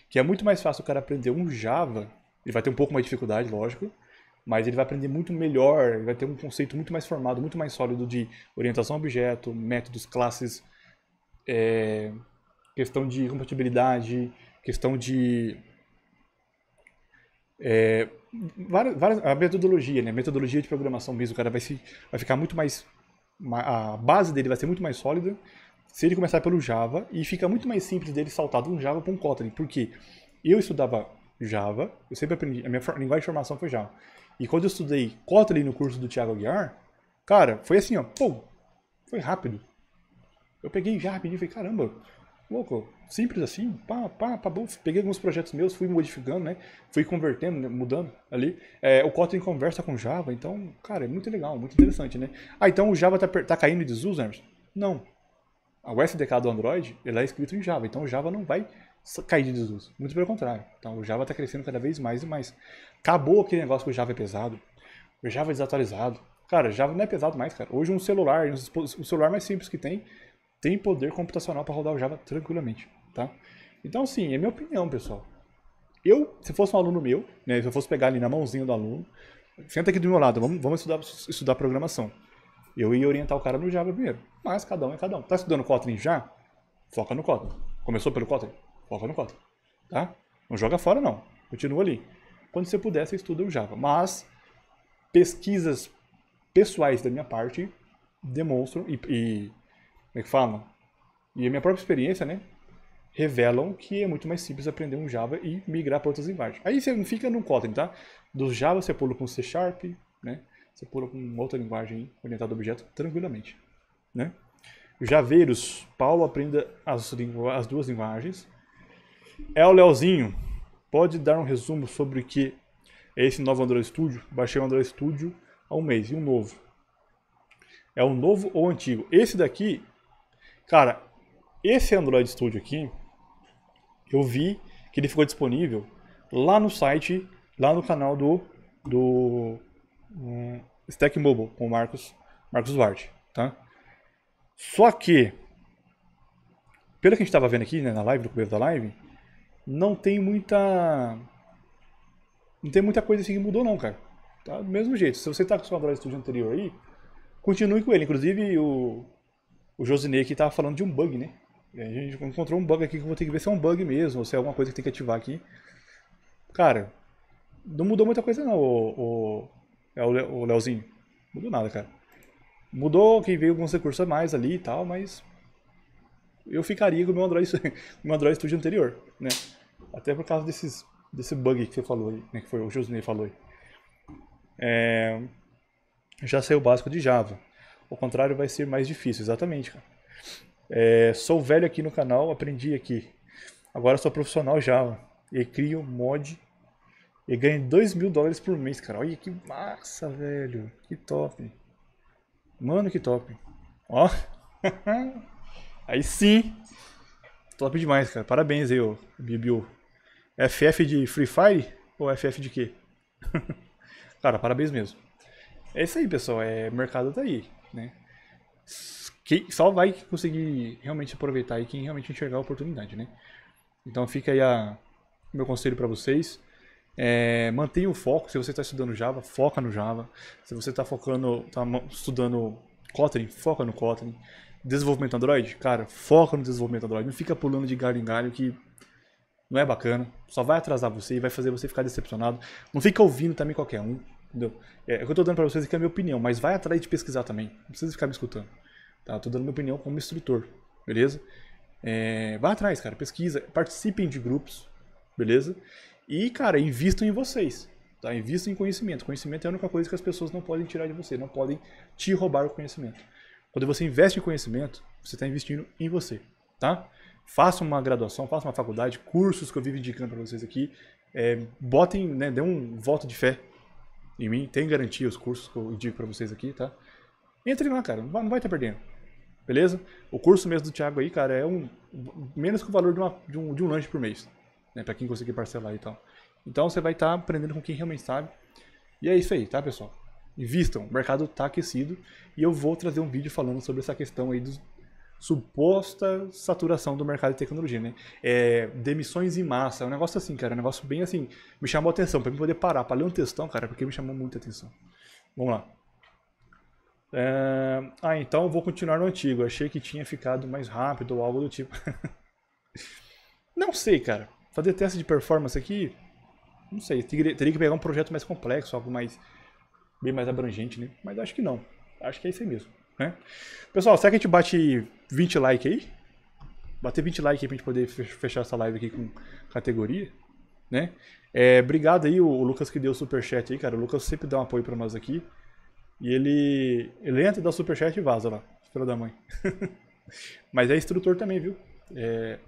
que é muito mais fácil o cara aprender um Java, ele vai ter um pouco mais de dificuldade, lógico, mas ele vai aprender muito melhor, ele vai ter um conceito muito mais formado, muito mais sólido de orientação a objeto, métodos, classes, é, questão de compatibilidade, questão de é, várias, várias, a metodologia, né? metodologia de programação mesmo, o cara vai, se, vai ficar muito mais a base dele vai ser muito mais sólida se ele começar pelo Java e fica muito mais simples dele saltar de um Java para um Kotlin, porque eu estudava Java, eu sempre aprendi, a minha linguagem de formação foi Java. E quando eu estudei Kotlin no curso do Thiago Aguiar, cara, foi assim, ó, pum, foi rápido. Eu peguei já rapidinho e falei, caramba, Louco, simples assim, pá, pá, pá, Peguei alguns projetos meus, fui modificando, né? Fui convertendo, né? mudando ali. É, o Kotlin conversa com Java, então, cara, é muito legal, muito interessante, né? Ah, então o Java tá, tá caindo de desuso, Hermes? Não. O SDK do Android, ele é escrito em Java, então o Java não vai cair de desuso. Muito pelo contrário. Então o Java está crescendo cada vez mais e mais. Acabou aquele negócio que o Java é pesado, o Java é desatualizado. Cara, Java não é pesado mais, cara. Hoje um celular, um celular mais simples que tem, tem poder computacional para rodar o Java tranquilamente, tá? Então, assim, é minha opinião, pessoal. Eu, se fosse um aluno meu, né, se eu fosse pegar ali na mãozinha do aluno, senta aqui do meu lado, vamos, vamos estudar, estudar programação. Eu ia orientar o cara no Java primeiro, mas cada um é cada um. Tá estudando Kotlin já? Foca no Kotlin. Começou pelo Kotlin? Foca no Kotlin, tá? Não joga fora, não. Continua ali. Quando você puder, você estuda o Java. Mas pesquisas pessoais da minha parte demonstram e, e como é que falam? E a minha própria experiência, né? Revelam que é muito mais simples aprender um Java e migrar para outras linguagens. Aí você fica num Kotlin, tá? Do Java você pula com C Sharp, né? Você pula com outra linguagem orientada a objeto tranquilamente, né? Javeiros, Paulo aprenda as, as duas linguagens. É o Leozinho. Pode dar um resumo sobre o que é esse novo Android Studio? Baixei o Android Studio há um mês e um novo. É o novo ou antigo? Esse daqui Cara, esse Android Studio aqui, eu vi que ele ficou disponível lá no site, lá no canal do, do um, Stack Mobile, com o Marcos, Marcos Duarte, tá? Só que, pelo que a gente estava vendo aqui né, na live, no começo da live, não tem muita... Não tem muita coisa assim que mudou não, cara. Tá do mesmo jeito. Se você está com o seu Android Studio anterior aí, continue com ele. Inclusive, o, o Josinei aqui estava falando de um bug, né? A gente encontrou um bug aqui que eu vou ter que ver se é um bug mesmo, ou se é alguma coisa que tem que ativar aqui. Cara, não mudou muita coisa não, é o, o, o Leozinho. Mudou nada, cara. Mudou que veio alguns recursos a mais ali e tal, mas eu ficaria com o meu Android, meu Android Studio anterior, né? Até por causa desses, desse bug que você falou aí, né? Que foi o Josinei falou aí. É, já saiu o básico de Java. O contrário vai ser mais difícil, exatamente, cara. É, sou velho aqui no canal, aprendi aqui. Agora sou profissional Java e crio mod e ganho 2 mil dólares por mês, cara. Olha que massa, velho. Que top. Mano, que top. Ó. aí sim. Top demais, cara. Parabéns aí, ô Bibiu. FF de Free Fire ou FF de quê? cara, parabéns mesmo. É isso aí, pessoal. É, o mercado tá aí né? só vai conseguir realmente aproveitar e quem realmente enxergar a oportunidade, né? Então fica aí a, meu conselho para vocês. É, mantenha o foco. Se você está estudando Java, foca no Java. Se você está focando, tá estudando Kotlin, foca no Kotlin. Desenvolvimento Android, cara, foca no desenvolvimento Android. Não fica pulando de galho em galho que não é bacana. Só vai atrasar você e vai fazer você ficar decepcionado. Não fica ouvindo também qualquer um. Entendeu? É, o que eu estou dando para vocês aqui é a minha opinião, mas vai atrás de pesquisar também. Não precisa ficar me escutando. Tá? Eu tô dando minha opinião como instrutor, beleza? É, vá atrás, cara, pesquisa, participem de grupos, beleza? E, cara, invistam em vocês, tá? Invistam em conhecimento. Conhecimento é a única coisa que as pessoas não podem tirar de você, não podem te roubar o conhecimento. Quando você investe em conhecimento, você está investindo em você, tá? Faça uma graduação, faça uma faculdade, cursos que eu vivo indicando para vocês aqui. É, botem, né, dê um voto de fé em mim, tem garantia os cursos que eu indico para vocês aqui, tá? Entre lá, cara, não vai, estar perdendo. Beleza? O curso mesmo do Thiago aí, cara, é um menos que o valor de, uma, de, um, de um lanche por mês, né? Para quem conseguir parcelar e tal. Então você vai estar tá aprendendo com quem realmente sabe. E é isso aí, tá, pessoal? Invistam, o mercado está aquecido e eu vou trazer um vídeo falando sobre essa questão aí dos, suposta saturação do mercado de tecnologia, né? É, demissões em massa, é um negócio assim, cara, é um negócio bem assim, me chamou a atenção, para mim poder parar para ler um textão, cara, porque me chamou muita atenção. Vamos lá. É... Ah, então vou continuar no antigo, achei que tinha ficado mais rápido ou algo do tipo. não sei, cara, fazer teste de performance aqui, não sei, teria que pegar um projeto mais complexo, algo mais, bem mais abrangente, né? Mas acho que não, acho que é isso aí mesmo. Né? Pessoal, será que a gente bate 20 likes aí? Bater 20 likes aí pra gente poder fechar essa live aqui com categoria, né? É, obrigado aí o Lucas que deu o superchat aí, cara. O Lucas sempre dá um apoio pra nós aqui. E ele, ele entra, dá superchat e vaza lá. Filho da mãe. Mas é instrutor também, viu? É,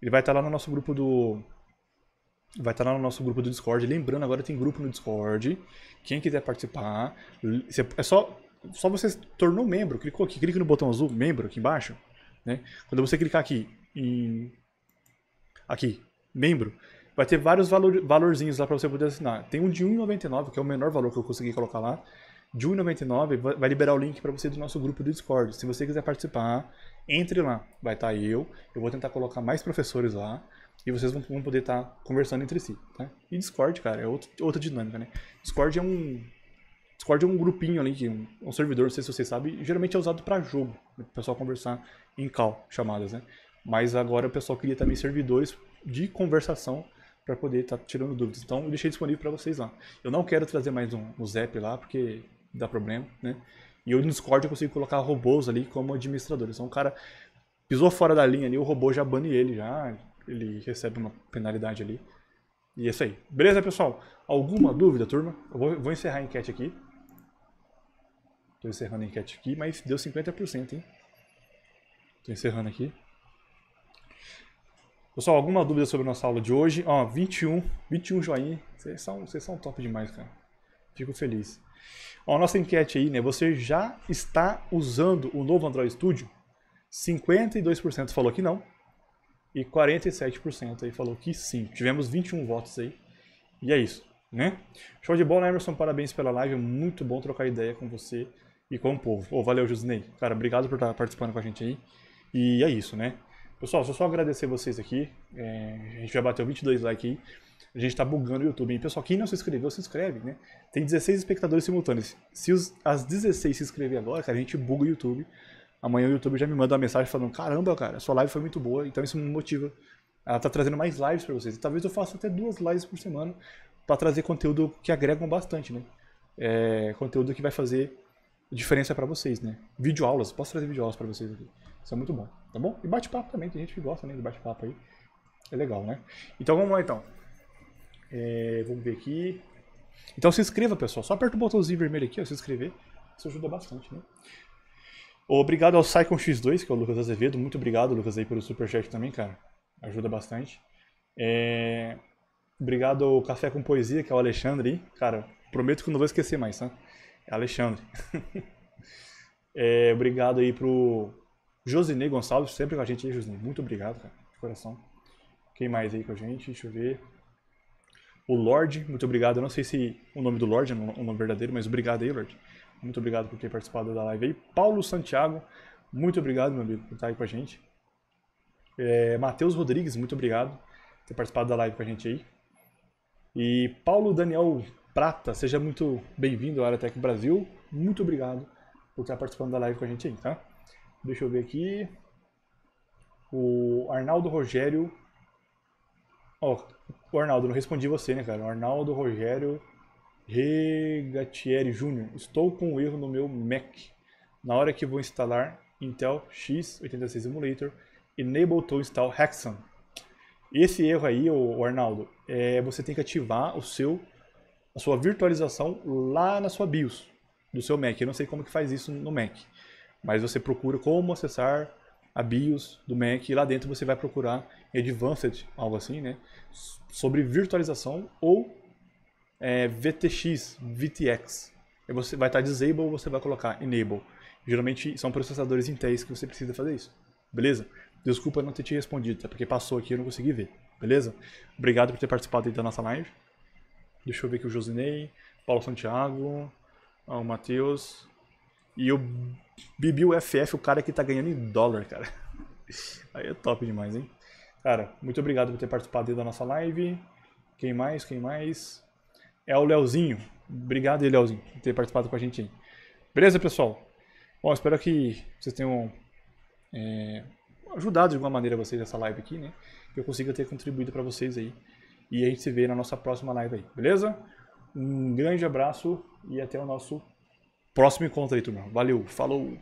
ele vai estar tá lá no nosso grupo do... Vai estar tá lá no nosso grupo do Discord. Lembrando, agora tem grupo no Discord. Quem quiser participar, é só só você se tornou membro, clicou aqui, clica no botão azul, membro, aqui embaixo, né? Quando você clicar aqui em... Aqui, membro, vai ter vários valor, valorzinhos lá para você poder assinar. Tem um de 1,99, que é o menor valor que eu consegui colocar lá. De 1,99 vai liberar o link para você do nosso grupo do Discord. Se você quiser participar, entre lá. Vai estar tá eu, eu vou tentar colocar mais professores lá e vocês vão, vão poder estar tá conversando entre si. Tá? E Discord, cara, é outro, outra dinâmica, né? Discord é um Discord é um grupinho ali, que um, um servidor, não sei se vocês sabem, geralmente é usado para jogo, né, o pessoal conversar em call, chamadas, né? Mas agora o pessoal queria também servidores de conversação para poder estar tá tirando dúvidas. Então eu deixei disponível para vocês lá. Eu não quero trazer mais um, um Zap lá, porque dá problema, né? E eu no Discord eu consigo colocar robôs ali como administradores. Então o cara pisou fora da linha ali, o robô já bane ele, já ele recebe uma penalidade ali. E é isso aí. Beleza, pessoal? Alguma dúvida, turma? Eu vou, vou encerrar a enquete aqui. Estou encerrando a enquete aqui, mas deu 50%, hein? Estou encerrando aqui. Pessoal, alguma dúvida sobre a nossa aula de hoje? Ó, 21, 21 joinha. Vocês são, vocês são top demais, cara. Fico feliz. Ó, nossa enquete aí, né? Você já está usando o novo Android Studio? 52% falou que não. E 47% aí falou que sim. Tivemos 21 votos aí. E é isso, né? Show de bola, Emerson. Parabéns pela live. Muito bom trocar ideia com você e com o povo. Oh, valeu, Jusney. Cara, obrigado por estar participando com a gente aí. E é isso, né? Pessoal, só só agradecer vocês aqui. É, a gente já bateu 22 likes aí. A gente tá bugando o YouTube. hein? pessoal, quem não se inscreveu, se inscreve, né? Tem 16 espectadores simultâneos. Se os, as 16 se inscrever agora, cara, a gente buga o YouTube. Amanhã o YouTube já me manda uma mensagem falando: caramba, cara, sua live foi muito boa, então isso me motiva. Ela tá trazendo mais lives para vocês. E talvez eu faça até duas lives por semana para trazer conteúdo que agregam bastante, né? É, conteúdo que vai fazer diferença é para vocês, né? Vídeo aulas, posso trazer vídeo aulas para vocês aqui. Isso é muito bom, tá bom? E bate-papo também, tem gente que gosta né, de bate-papo aí. É legal, né? Então vamos lá então. É, vamos ver aqui. Então se inscreva, pessoal. Só aperta o botãozinho vermelho aqui, ó, se inscrever. Isso ajuda bastante, né? Obrigado ao Saicon X2, que é o Lucas Azevedo. Muito obrigado, Lucas, aí pelo superchat também, cara. Ajuda bastante. É... Obrigado ao Café com Poesia, que é o Alexandre aí. Cara, prometo que não vou esquecer mais, tá? Alexandre. é, obrigado aí pro Josinei Gonçalves, sempre com a gente aí, Josinei. Muito obrigado, cara, de coração. Quem mais aí com a gente? Deixa eu ver. O Lorde, muito obrigado. Eu não sei se o nome do Lorde é o nome verdadeiro, mas obrigado aí, Lorde. Muito obrigado por ter participado da live aí. Paulo Santiago, muito obrigado, meu amigo, por estar aí com a gente. É, Matheus Rodrigues, muito obrigado por ter participado da live com a gente aí. E Paulo Daniel Prata, seja muito bem-vindo ao Aratec Brasil. Muito obrigado por estar participando da live com a gente aí, tá? Deixa eu ver aqui. O Arnaldo Rogério. Ó, oh, o Arnaldo, não respondi você, né, cara? O Arnaldo Rogério Regatieri Jr. Estou com um erro no meu Mac. Na hora que vou instalar Intel X86 Emulator, Enable to Install Hexam. Esse erro aí, o Arnaldo, é, você tem que ativar o seu a sua virtualização lá na sua BIOS do seu Mac. Eu não sei como que faz isso no Mac, mas você procura como acessar a BIOS do Mac e lá dentro você vai procurar Advanced, algo assim, né? Sobre virtualização ou é, VTX, VTX. E você vai estar disable, você vai colocar enable. Geralmente são processadores Intel que você precisa fazer isso, beleza? Desculpa não ter te respondido, tá? Porque passou aqui e eu não consegui ver, beleza? Obrigado por ter participado da nossa live. Deixa eu ver aqui o Josinei, Paulo Santiago, ah, o Matheus. E o Bibi o cara que tá ganhando em dólar, cara. Aí é top demais, hein? Cara, muito obrigado por ter participado da nossa live. Quem mais? Quem mais? É o Leozinho. Obrigado aí, Leozinho, por ter participado com a gente aí. Beleza, pessoal? Bom, espero que vocês tenham é, ajudado de alguma maneira vocês nessa live aqui, né? Que eu consiga ter contribuído para vocês aí e a gente se vê na nossa próxima live aí, beleza? Um grande abraço e até o nosso próximo encontro aí, turma. Valeu, falou!